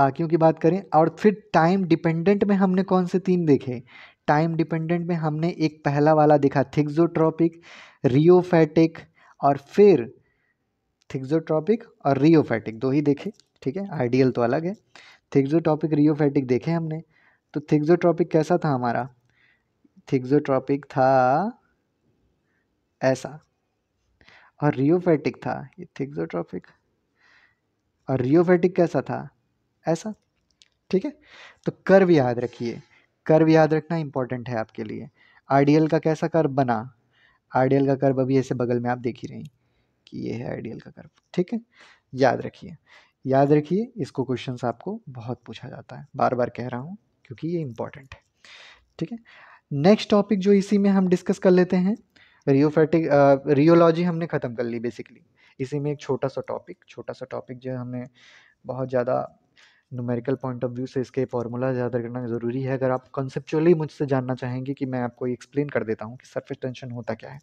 बाकियों की बात करें और फिर टाइम डिपेंडेंट में हमने कौन से तीन देखे टाइम डिपेंडेंट में हमने एक पहला वाला देखा थिक्जोट्रॉपिक रियोफैटिक और फिर थिक्जोट्रॉपिक और रियोफैटिक दो ही देखे ठीक है आइडियल तो अलग है थिक्जोट्रॉपिक रियोफैटिक देखे हमने तो थिक्जोट्रॉपिक कैसा था हमारा थिक्जोट्रॉपिक था ऐसा और रियोफेटिक था ये थिक्सोट्रॉफिक और रियोफेटिक कैसा था ऐसा ठीक है तो कर्व याद रखिए कर्व याद रखना इंपॉर्टेंट है आपके लिए आरडीएल का कैसा कर्व बना आरडीएल का कर्व अभी ऐसे बगल में आप देख ही रही कि ये है आरडीएल का कर्व ठीक है याद रखिए याद रखिए इसको क्वेश्चंस आपको बहुत पूछा जाता है बार बार कह रहा हूँ क्योंकि ये इंपॉर्टेंट है ठीक है नेक्स्ट टॉपिक जो इसी में हम डिस्कस कर लेते हैं रियोफेटिक रियोलॉजी हमने ख़त्म कर ली बेसिकली इसी में एक छोटा सा टॉपिक छोटा सा टॉपिक जो हमें बहुत ज़्यादा न्यूमेरिकल पॉइंट ऑफ व्यू से इसके फार्मूला ज़्यादा करना ज़रूरी है अगर आप कंसेप्चुअली मुझसे जानना चाहेंगे कि मैं आपको एक्सप्लेन कर देता हूँ कि सरफेस टेंशन होता क्या है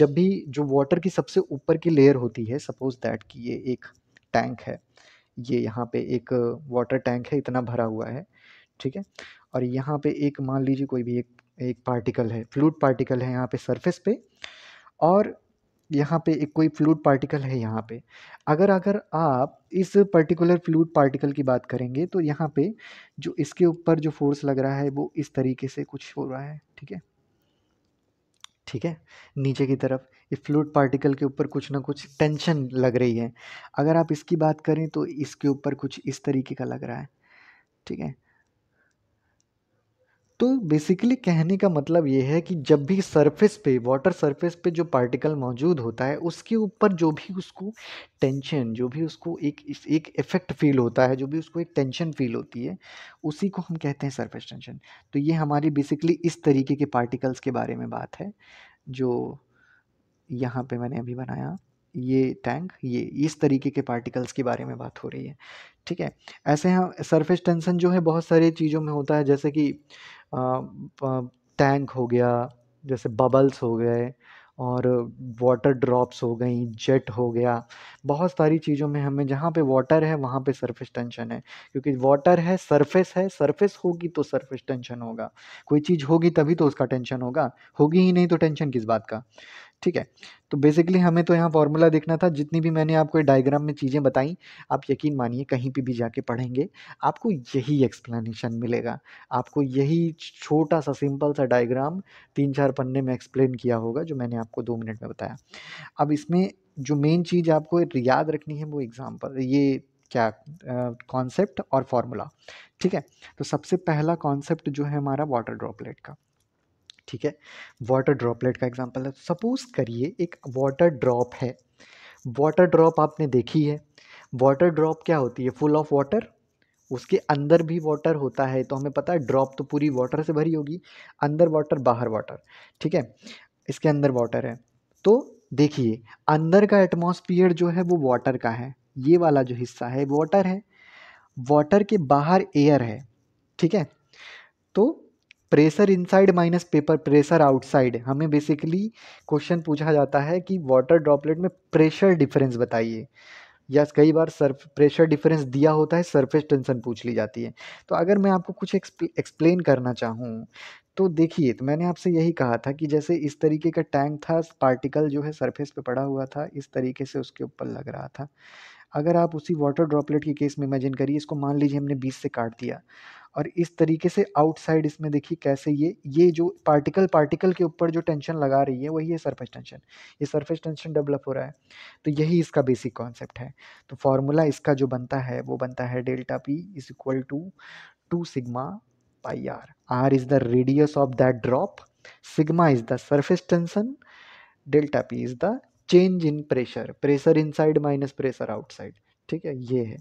जब भी जो वाटर की सबसे ऊपर की लेयर होती है सपोज दैट कि ये एक टैंक है ये यहाँ पे एक वाटर टैंक है इतना भरा हुआ है ठीक है और यहाँ पे एक मान लीजिए कोई भी एक एक पार्टिकल है फ्लूड पार्टिकल है यहाँ पे सरफेस पे और यहाँ पे एक कोई फ्लूड पार्टिकल है यहाँ पे अगर अगर आप इस पर्टिकुलर फ्लूड पार्टिकल की बात करेंगे तो यहाँ पे जो इसके ऊपर जो फोर्स लग रहा है वो इस तरीके से कुछ हो रहा है ठीक है ठीक है नीचे की तरफ इस फ्लूड पार्टिकल के ऊपर कुछ ना कुछ टेंशन लग रही है अगर आप इसकी बात करें तो इसके ऊपर कुछ इस तरीके का लग रहा है ठीक है तो बेसिकली कहने का मतलब ये है कि जब भी सरफेस पे वाटर सरफेस पे जो पार्टिकल मौजूद होता है उसके ऊपर जो भी उसको टेंशन जो भी उसको एक एक इफ़ेक्ट फील होता है जो भी उसको एक टेंशन फील होती है उसी को हम कहते हैं सरफेस टेंशन तो ये हमारी बेसिकली इस तरीके के पार्टिकल्स के बारे में बात है जो यहाँ पे मैंने अभी बनाया ये टैंक ये इस तरीके के पार्टिकल्स के बारे में बात हो रही है ठीक है ऐसे हम सरफेस टेंशन जो है बहुत सारी चीज़ों में होता है जैसे कि टैंक हो गया जैसे बबल्स हो गए और वाटर ड्रॉप्स हो गई जेट हो गया बहुत सारी चीज़ों में हमें जहाँ पे वाटर है वहाँ पे सरफेस टेंशन है क्योंकि वाटर है सरफेस है सरफेस होगी तो सरफेस टेंशन होगा कोई चीज़ होगी तभी तो उसका टेंशन होगा होगी ही नहीं तो टेंशन किस बात का ठीक है तो बेसिकली हमें तो यहाँ फॉर्मूला देखना था जितनी भी मैंने आपको डायग्राम में चीज़ें बताई आप यकीन मानिए कहीं पे भी जाके पढ़ेंगे आपको यही एक्सप्लेनेशन मिलेगा आपको यही छोटा सा सिंपल सा डायग्राम तीन चार पन्ने में एक्सप्लेन किया होगा जो मैंने आपको दो मिनट में बताया अब इसमें जो मेन चीज़ आपको याद रखनी है वो एग्ज़ाम्पल ये क्या कॉन्सेप्ट और फार्मूला ठीक है तो सबसे पहला कॉन्सेप्ट जो है हमारा वाटर ड्रॉपलेट का ठीक है वाटर ड्रॉपलेट का एग्जाम्पल है सपोज़ तो करिए एक वाटर ड्रॉप है वाटर ड्रॉप आपने देखी है वाटर ड्रॉप क्या होती है फुल ऑफ वाटर उसके अंदर भी वाटर होता है तो हमें पता है ड्रॉप तो पूरी वाटर से भरी होगी अंदर वाटर बाहर वाटर ठीक है इसके अंदर वाटर है तो देखिए अंदर का एटमोसफियर जो है वो वाटर का है ये वाला जो हिस्सा है वाटर है वाटर के बाहर एयर है ठीक है तो pressure inside minus paper pressure outside हमें बेसिकली क्वेश्चन पूछा जाता है कि वाटर ड्रॉपलेट में प्रेशर डिफरेंस बताइए या कई बार सर्फ प्रेशर डिफरेंस दिया होता है सरफेस टेंशन पूछ ली जाती है तो अगर मैं आपको कुछ एक्सप्लेन करना चाहूँ तो देखिए तो मैंने आपसे यही कहा था कि जैसे इस तरीके का टैंक था पार्टिकल जो है सरफेस पे पड़ा हुआ था इस तरीके से उसके ऊपर लग रहा था अगर आप उसी वाटर ड्रॉपलेट के केस में इमेजिन करिए इसको मान लीजिए हमने बीस से काट दिया और इस तरीके से आउटसाइड इसमें देखिए कैसे ये ये जो पार्टिकल पार्टिकल के ऊपर जो टेंशन लगा रही है वही है सरफेस टेंशन ये सरफेस टेंशन डेवलप हो रहा है तो यही इसका बेसिक कॉन्सेप्ट है तो फार्मूला इसका जो बनता है वो बनता है delta P is equal to two sigma pi R R is the radius of that drop sigma is the surface tension delta P is the change in pressure pressure inside minus pressure outside ठीक है ये है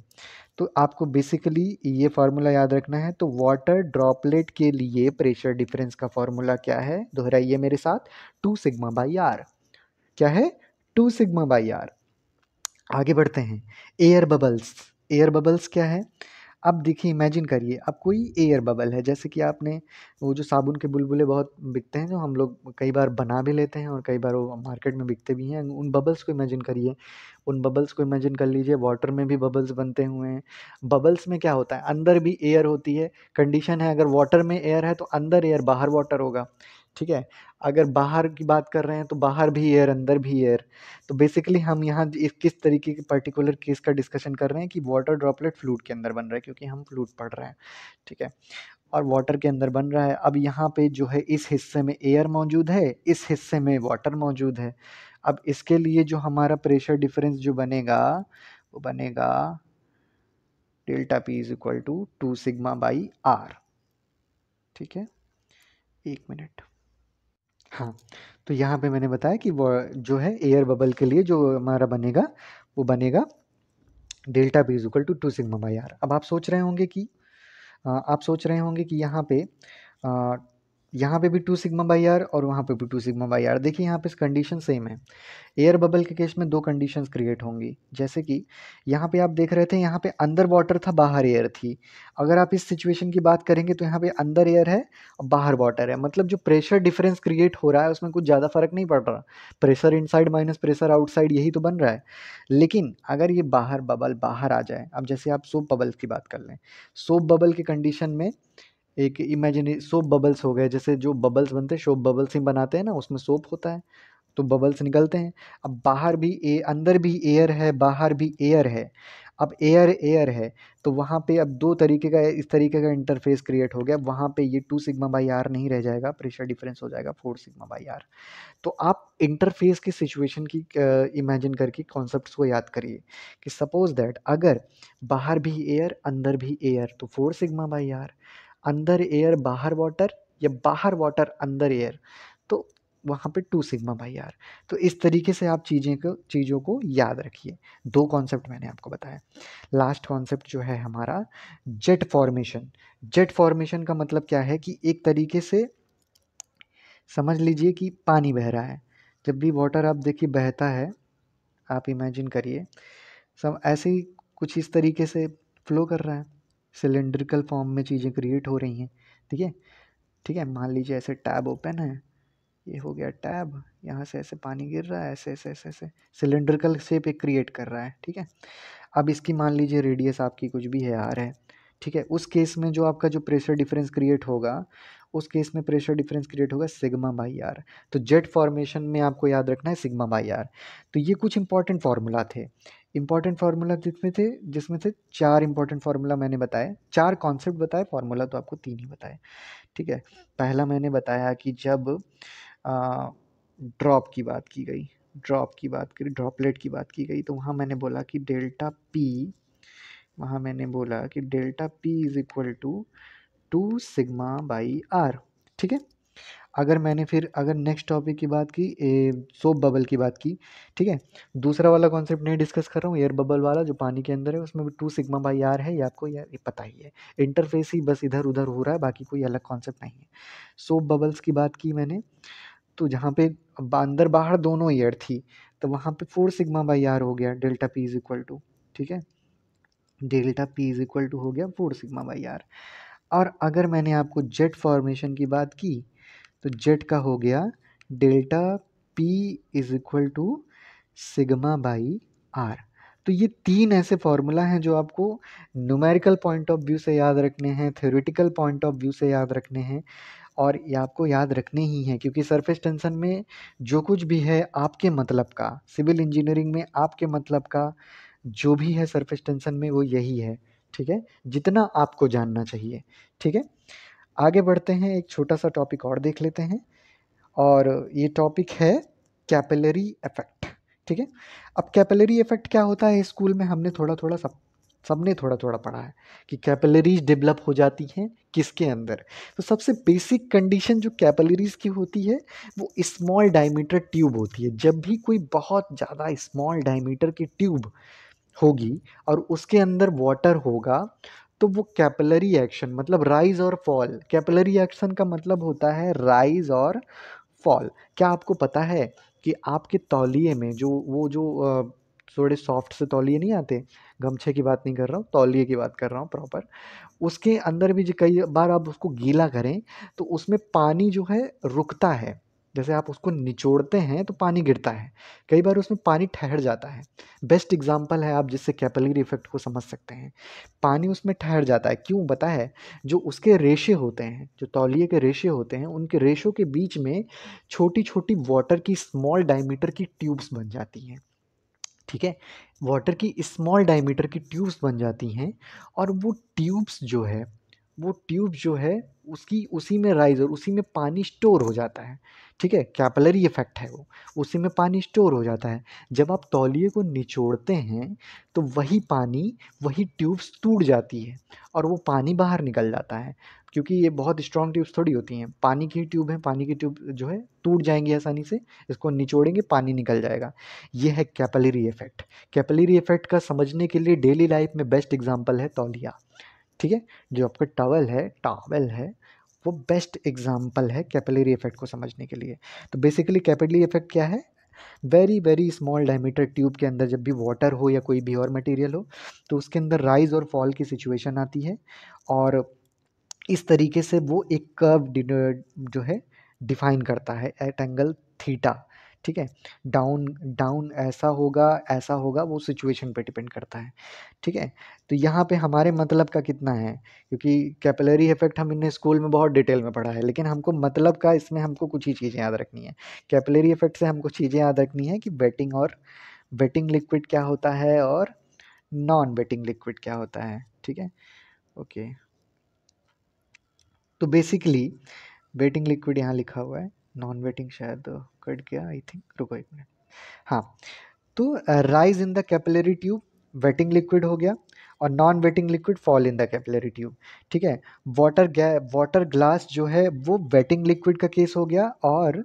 तो आपको basically ये formula याद रखना है तो वाटर ड्रॉपलेट के लिए प्रेशर डिफरेंस का फार्मूला क्या है दोहराइए मेरे साथ टू सिग्मा बाई आर क्या है टू सिग्मा बाई आर आगे बढ़ते हैं एयर बबल्स एयर बबल्स क्या है अब देखिए इमेजिन करिए अब कोई एयर बबल है जैसे कि आपने वो जो साबुन के बुलबुले बहुत बिकते हैं जो हम लोग कई बार बना भी लेते हैं और कई बार वो मार्केट में बिकते भी हैं उन बबल्स को इमेजिन करिए उन बबल्स को इमेजिन कर लीजिए वाटर में भी बबल्स बनते हुए हैं बबल्स में क्या होता है अंदर भी एयर होती है कंडीशन है अगर वाटर में एयर है तो अंदर एयर बाहर वाटर होगा ठीक है अगर बाहर की बात कर रहे हैं तो बाहर भी एयर अंदर भी एयर तो बेसिकली हम यहाँ इस किस तरीके के पर्टिकुलर केस का डिस्कशन कर रहे हैं कि वाटर ड्रॉपलेट फ्लूड के अंदर बन रहा है क्योंकि हम फ्लूड पढ़ रहे हैं ठीक है और वाटर के अंदर बन रहा है अब यहाँ पे जो है इस हिस्से में एयर मौजूद है इस हिस्से में वाटर मौजूद है अब इसके लिए जो हमारा प्रेशर डिफरेंस जो बनेगा वो बनेगा delta P is equal to two sigma by R ठीक है एक मिनट हाँ, तो यहाँ पे मैंने बताया कि वो जो है एयर बबल के लिए जो हमारा बनेगा वो बनेगा delta B is to two sigma by R अब आप सोच रहे होंगे कि आप सोच रहे होंगे कि यहाँ पे यहाँ पे भी टू सिग्मा बाई आर और वहाँ पे भी टू सिग्मा बाई आर देखिए यहाँ पे कंडीशन सेम है एयर बबल के केस में दो कंडीशंस क्रिएट होंगी जैसे कि यहाँ पे आप देख रहे थे यहाँ पे अंदर वाटर था बाहर एयर थी अगर आप इस सिचुएशन की बात करेंगे तो यहाँ पे अंदर एयर है और बाहर वाटर है मतलब जो प्रेशर डिफरेंस क्रिएट हो रहा है उसमें कुछ ज़्यादा फर्क नहीं पड़ रहा pressure inside minus pressure outside यही तो बन रहा है लेकिन अगर ये बाहर बबल बाहर आ जाए अब जैसे आप सोप बबल्स की बात कर लें सोप बबल के कंडीशन में एक इमेजिनरी सोप बबल्स हो गए जैसे जो बबल्स बनते हैं सोप बबल्स ही बनाते हैं ना उसमें सोप होता है तो बबल्स निकलते हैं अब बाहर भी ए अंदर भी एयर है बाहर भी एयर है अब एयर एयर है तो वहाँ पे अब दो तरीके का इस तरीके का इंटरफेस क्रिएट हो गया अब वहाँ पे ये टू सिग्मा बाई आर नहीं रह जाएगा प्रेशर डिफरेंस हो जाएगा फोर सिग्मा बाई आर तो आप इंटरफेस की सिचुएशन की इमेजिन करके कॉन्सेप्ट को याद करिए कि सपोज दैट अगर बाहर भी एयर अंदर भी एयर तो फोर सिग्मा बाई आर अंदर एयर बाहर वाटर या बाहर वाटर अंदर एयर तो वहाँ पे टू सिग्मा बाई आर तो इस तरीके से आप चीज़ें को चीज़ों को याद रखिए दो कॉन्सेप्ट मैंने आपको बताया लास्ट कॉन्सेप्ट जो है हमारा जेट फॉर्मेशन जेट फॉर्मेशन का मतलब क्या है कि एक तरीके से समझ लीजिए कि पानी बह रहा है जब भी वाटर आप देखिए बहता है आप इमेजिन करिए सब ऐसे ही कुछ इस तरीके से फ्लो कर रहा है सिलेंड्रिकल फॉर्म में चीज़ें क्रिएट हो रही हैं ठीक है ठीक है मान लीजिए ऐसे टैब ओपन है ये हो गया टैब यहाँ से ऐसे पानी गिर रहा है ऐसे ऐसे ऐसे ऐसे सिलेंड्रिकल शेप एक क्रिएट कर रहा है ठीक है अब इसकी मान लीजिए रेडियस आपकी कुछ भी है आर है ठीक है उस केस में जो आपका जो प्रेशर डिफरेंस क्रिएट होगा उस केस में प्रेशर डिफरेंस क्रिएट होगा सिग्मा बाई आर तो जेट फॉर्मेशन में आपको याद रखना है सिग्मा बाई आर तो ये कुछ इंपॉर्टेंट फार्मूला थे इंपॉर्टेंट फार्मूला जिसमें थे जिसमें से चार इंपॉर्टेंट फार्मूला मैंने बताए चार कॉन्सेप्ट बताए फार्मूला तो आपको तीन ही बताए ठीक है पहला मैंने बताया कि जब ड्रॉप की बात की गई ड्रॉप की बात करी ड्रॉपलेट की बात की गई तो वहाँ मैंने बोला कि डेल्टा पी वहाँ मैंने बोला कि delta P is equal to two sigma by R ठीक है अगर मैंने फिर अगर नेक्स्ट टॉपिक की बात की सोप बबल की बात की ठीक है दूसरा वाला कॉन्सेप्ट नहीं डिस्कस कर रहा हूँ एयर बबल वाला जो पानी के अंदर है उसमें भी टू सिग्मा बाई आर है ये आपको यार ये पता ही है इंटरफेस ही बस इधर उधर हो रहा है बाकी कोई अलग कॉन्सेप्ट नहीं है सोप बबल्स की बात की मैंने तो जहाँ पे अंदर बाहर दोनों एयर थी तो वहाँ पर फोर सिग्मा बाई आर हो गया delta P is equal to ठीक है delta P is equal to हो गया फोर सिग्मा बाई आर और अगर मैंने आपको जेट फॉर्मेशन की बात की तो जेड का हो गया delta P is equal to sigma by R तो ये तीन ऐसे फॉर्मूला हैं जो आपको न्यूमेरिकल पॉइंट ऑफ व्यू से याद रखने हैं थ्योरेटिकल पॉइंट ऑफ व्यू से याद रखने हैं और ये आपको याद रखने ही हैं क्योंकि सरफेस टेंशन में जो कुछ भी है आपके मतलब का सिविल इंजीनियरिंग में आपके मतलब का जो भी है सरफेस टेंशन में वो यही है ठीक है जितना आपको जानना चाहिए ठीक है आगे बढ़ते हैं एक छोटा सा टॉपिक और देख लेते हैं और ये टॉपिक है कैपिलरी इफेक्ट ठीक है अब कैपिलरी इफेक्ट क्या होता है स्कूल में हमने थोड़ा थोड़ा सब सबने थोड़ा थोड़ा पढ़ा है कि कैपिलरीज डेवलप हो जाती हैं किसके अंदर तो सबसे बेसिक कंडीशन जो कैपिलरीज की होती है वो स्मॉल डायमीटर ट्यूब होती है जब भी कोई बहुत ज़्यादा स्मॉल डायमीटर की ट्यूब होगी और उसके अंदर वाटर होगा तो वो कैपलरी एक्शन मतलब राइज और फॉल कैपलरी एक्शन का मतलब होता है राइज और फॉल क्या आपको पता है कि आपके तौलिए में जो वो जो थोड़े सॉफ्ट से तौलिए नहीं आते गमछे की बात नहीं कर रहा हूँ तौलिए की बात कर रहा हूँ प्रॉपर उसके अंदर भी जो कई बार आप उसको गीला करें तो उसमें पानी जो है रुकता है जैसे आप उसको निचोड़ते हैं तो पानी गिरता है कई बार उसमें पानी ठहर जाता है बेस्ट एग्जाम्पल है आप जिससे कैपलरी इफेक्ट को समझ सकते हैं पानी उसमें ठहर जाता है क्यों बता है जो उसके रेशे होते हैं जो तौलिए के रेशे होते हैं उनके रेशों के बीच में छोटी छोटी वाटर की स्मॉल डायमीटर की ट्यूब्स बन जाती हैं ठीक है वाटर की स्मॉल डायमीटर की ट्यूब्स बन जाती हैं और वो ट्यूब्स जो है वो ट्यूब जो है उसकी उसी में राइज और उसी में पानी स्टोर हो जाता है ठीक है कैपलरी इफेक्ट है वो उसी में पानी स्टोर हो जाता है जब आप तौलिए को निचोड़ते हैं तो वही पानी वही ट्यूब्स टूट जाती है और वो पानी बाहर निकल जाता है क्योंकि ये बहुत स्ट्रॉन्ग ट्यूब्स थोड़ी होती हैं पानी की ट्यूब है पानी की ट्यूब जो है टूट जाएंगी आसानी से इसको निचोड़ेंगे पानी निकल जाएगा ये है कैपलरी इफेक्ट कैपलरी इफेक्ट का समझने के लिए डेली लाइफ में बेस्ट एग्जाम्पल है तौलिया ठीक है जो आपका टवल है टावल है वो बेस्ट एग्जाम्पल है कैपिलरी इफेक्ट को समझने के लिए तो बेसिकली कैपिलरी इफेक्ट क्या है very very small diameter tube के अंदर जब भी वाटर हो या कोई भी और मटेरियल हो तो उसके अंदर राइज और फॉल की सिचुएशन आती है और इस तरीके से वो एक कर्व जो है डिफाइन करता है एट एंगल थीटा ठीक है डाउन डाउन ऐसा होगा ऐसा होगा वो सिचुएशन पे डिपेंड करता है ठीक है तो यहाँ पे हमारे मतलब का कितना है क्योंकि कैपिलरी इफेक्ट हम इन्हें स्कूल में बहुत डिटेल में पढ़ा है लेकिन हमको मतलब का इसमें हमको कुछ ही चीज़ें याद रखनी है कैपिलरी इफेक्ट से हमको चीज़ें याद रखनी है कि बेटिंग और बेटिंग लिक्विड क्या होता है और नॉन बेटिंग लिक्विड क्या होता है ठीक है ओके तो बेसिकली बेटिंग लिक्विड यहाँ लिखा हुआ है नॉन वेटिंग शायद कट गया आई थिंक रुको एक मिनट हाँ तो rise in the capillary tube wetting liquid हो गया और non wetting liquid fall in the capillary tube ठीक है वाटर गै वाटर ग्लास जो है वो वेटिंग लिक्विड का केस हो गया और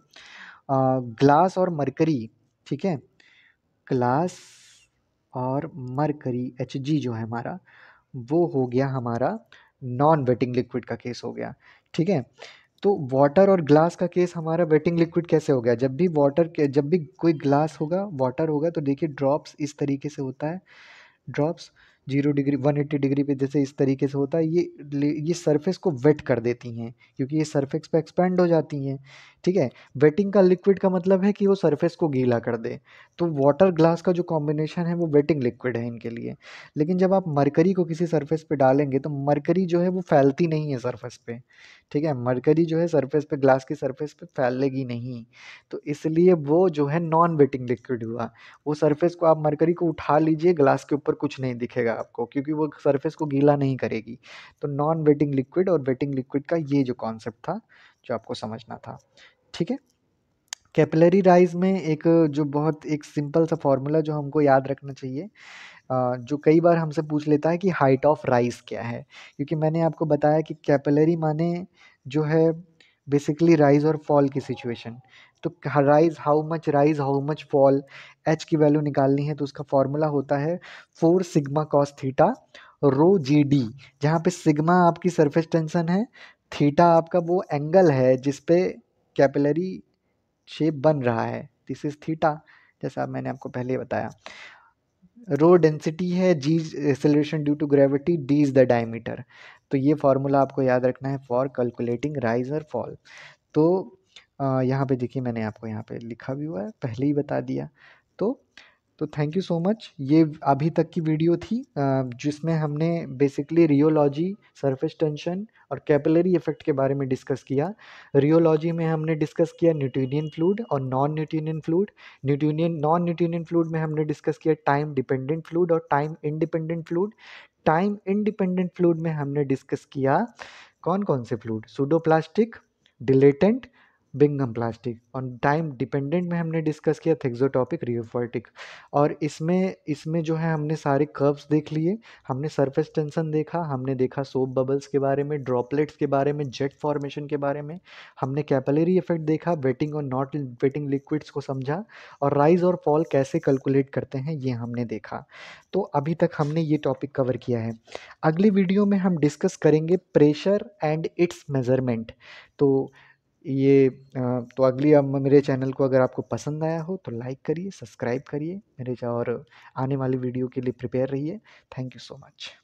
ग्लास uh, और मरकरी ठीक है ग्लास और मरकरी एच जी जो है हमारा वो हो गया हमारा नॉन वेटिंग लिक्विड का केस हो गया ठीक है तो वाटर और ग्लास का केस हमारा वेटिंग लिक्विड कैसे हो गया जब भी वाटर के जब भी कोई ग्लास होगा वाटर होगा तो देखिए ड्रॉप्स इस तरीके से होता है drops zero degree one eighty degree पे जैसे इस तरीके से होता है ये ये सरफेस को वेट कर देती हैं क्योंकि ये सरफेस पे एक्सपेंड हो जाती हैं ठीक है वेटिंग का लिक्विड का मतलब है कि वो सरफेस को गीला कर दे तो वाटर ग्लास का जो कॉम्बिनेशन है वो वेटिंग लिक्विड है इनके लिए लेकिन जब आप मरकरी को किसी सरफेस पे डालेंगे तो मरकरी जो है वो फैलती नहीं है सरफेस पे ठीक है मरकरी जो है सरफेस पे ग्लास की सरफेस पे फैलेगी नहीं तो इसलिए वो जो है नॉन वेटिंग लिक्विड हुआ वो सरफेस को आप मरकरी को उठा लीजिए ग्लास के ऊपर कुछ नहीं दिखेगा आपको क्योंकि वो सरफेस को गीला नहीं करेगी तो नॉन वेटिंग लिक्विड और वेटिंग लिक्विड का ये जो कॉन्सेप्ट था जो आपको समझना था ठीक है कैपिलरी राइज में एक जो बहुत एक सिंपल सा फॉर्मूला जो हमको याद रखना चाहिए जो कई बार हमसे पूछ लेता है कि हाइट ऑफ राइज क्या है क्योंकि मैंने आपको बताया कि कैपिलरी माने जो है बेसिकली राइज और फॉल की सिचुएशन तो rise how much rise how much fall H की वैल्यू निकालनी है तो उसका फॉर्मूला होता है four sigma cos theta rho g d जहाँ पे सिग्मा आपकी सरफेस टेंशन है थीटा आपका वो एंगल है जिस पे कैपिलरी शेप बन रहा है दिस इज थीटा जैसा मैंने आपको पहले बताया रो डेंसिटी है g acceleration due to gravity d is the diameter तो ये फार्मूला आपको याद रखना है फॉर कैलकुलेटिंग राइज और फॉल तो यहाँ पे देखिए मैंने आपको यहाँ पे लिखा भी हुआ है पहले ही बता दिया तो तो थैंक यू सो मच ये अभी तक की वीडियो थी जिसमें हमने बेसिकली रियोलॉजी सरफेस टेंशन और कैपिलरी इफेक्ट के बारे में डिस्कस किया रियोलॉजी में हमने डिस्कस किया न्यूट्यूनियन फ्लूड और non Newtonian fluid Newtonian non Newtonian fluid में हमने डिस्कस किया टाइम डिपेंडेंट फ्लूड और time independent fluid time independent fluid में हमने डिस्कस किया कौन कौन से fluid pseudoplastic dilatant Bingham plastic और टाइम डिपेंडेंट में हमने डिस्कस किया थेक्सोटॉपिक रियोफोर्टिक और इसमें इसमें जो है हमने सारे कर्व्स देख लिए हमने सरफेस टेंशन देखा हमने देखा सोप बबल्स के बारे में ड्रॉपलेट्स के बारे में जेट फॉर्मेशन के बारे में हमने कैपलरी इफेक्ट देखा वेटिंग और नॉट वेटिंग लिक्विड्स को समझा और राइज और फॉल कैसे कैलकुलेट करते हैं ये हमने देखा तो अभी तक हमने ये टॉपिक कवर किया है अगली वीडियो में हम डिस्कस करेंगे प्रेशर एंड इट्स मेज़रमेंट तो ये तो अगली अब मेरे चैनल को अगर आपको पसंद आया हो तो लाइक करिए सब्सक्राइब करिए मेरे और आने वाली वीडियो के लिए प्रिपेयर रहिए थैंक यू सो मच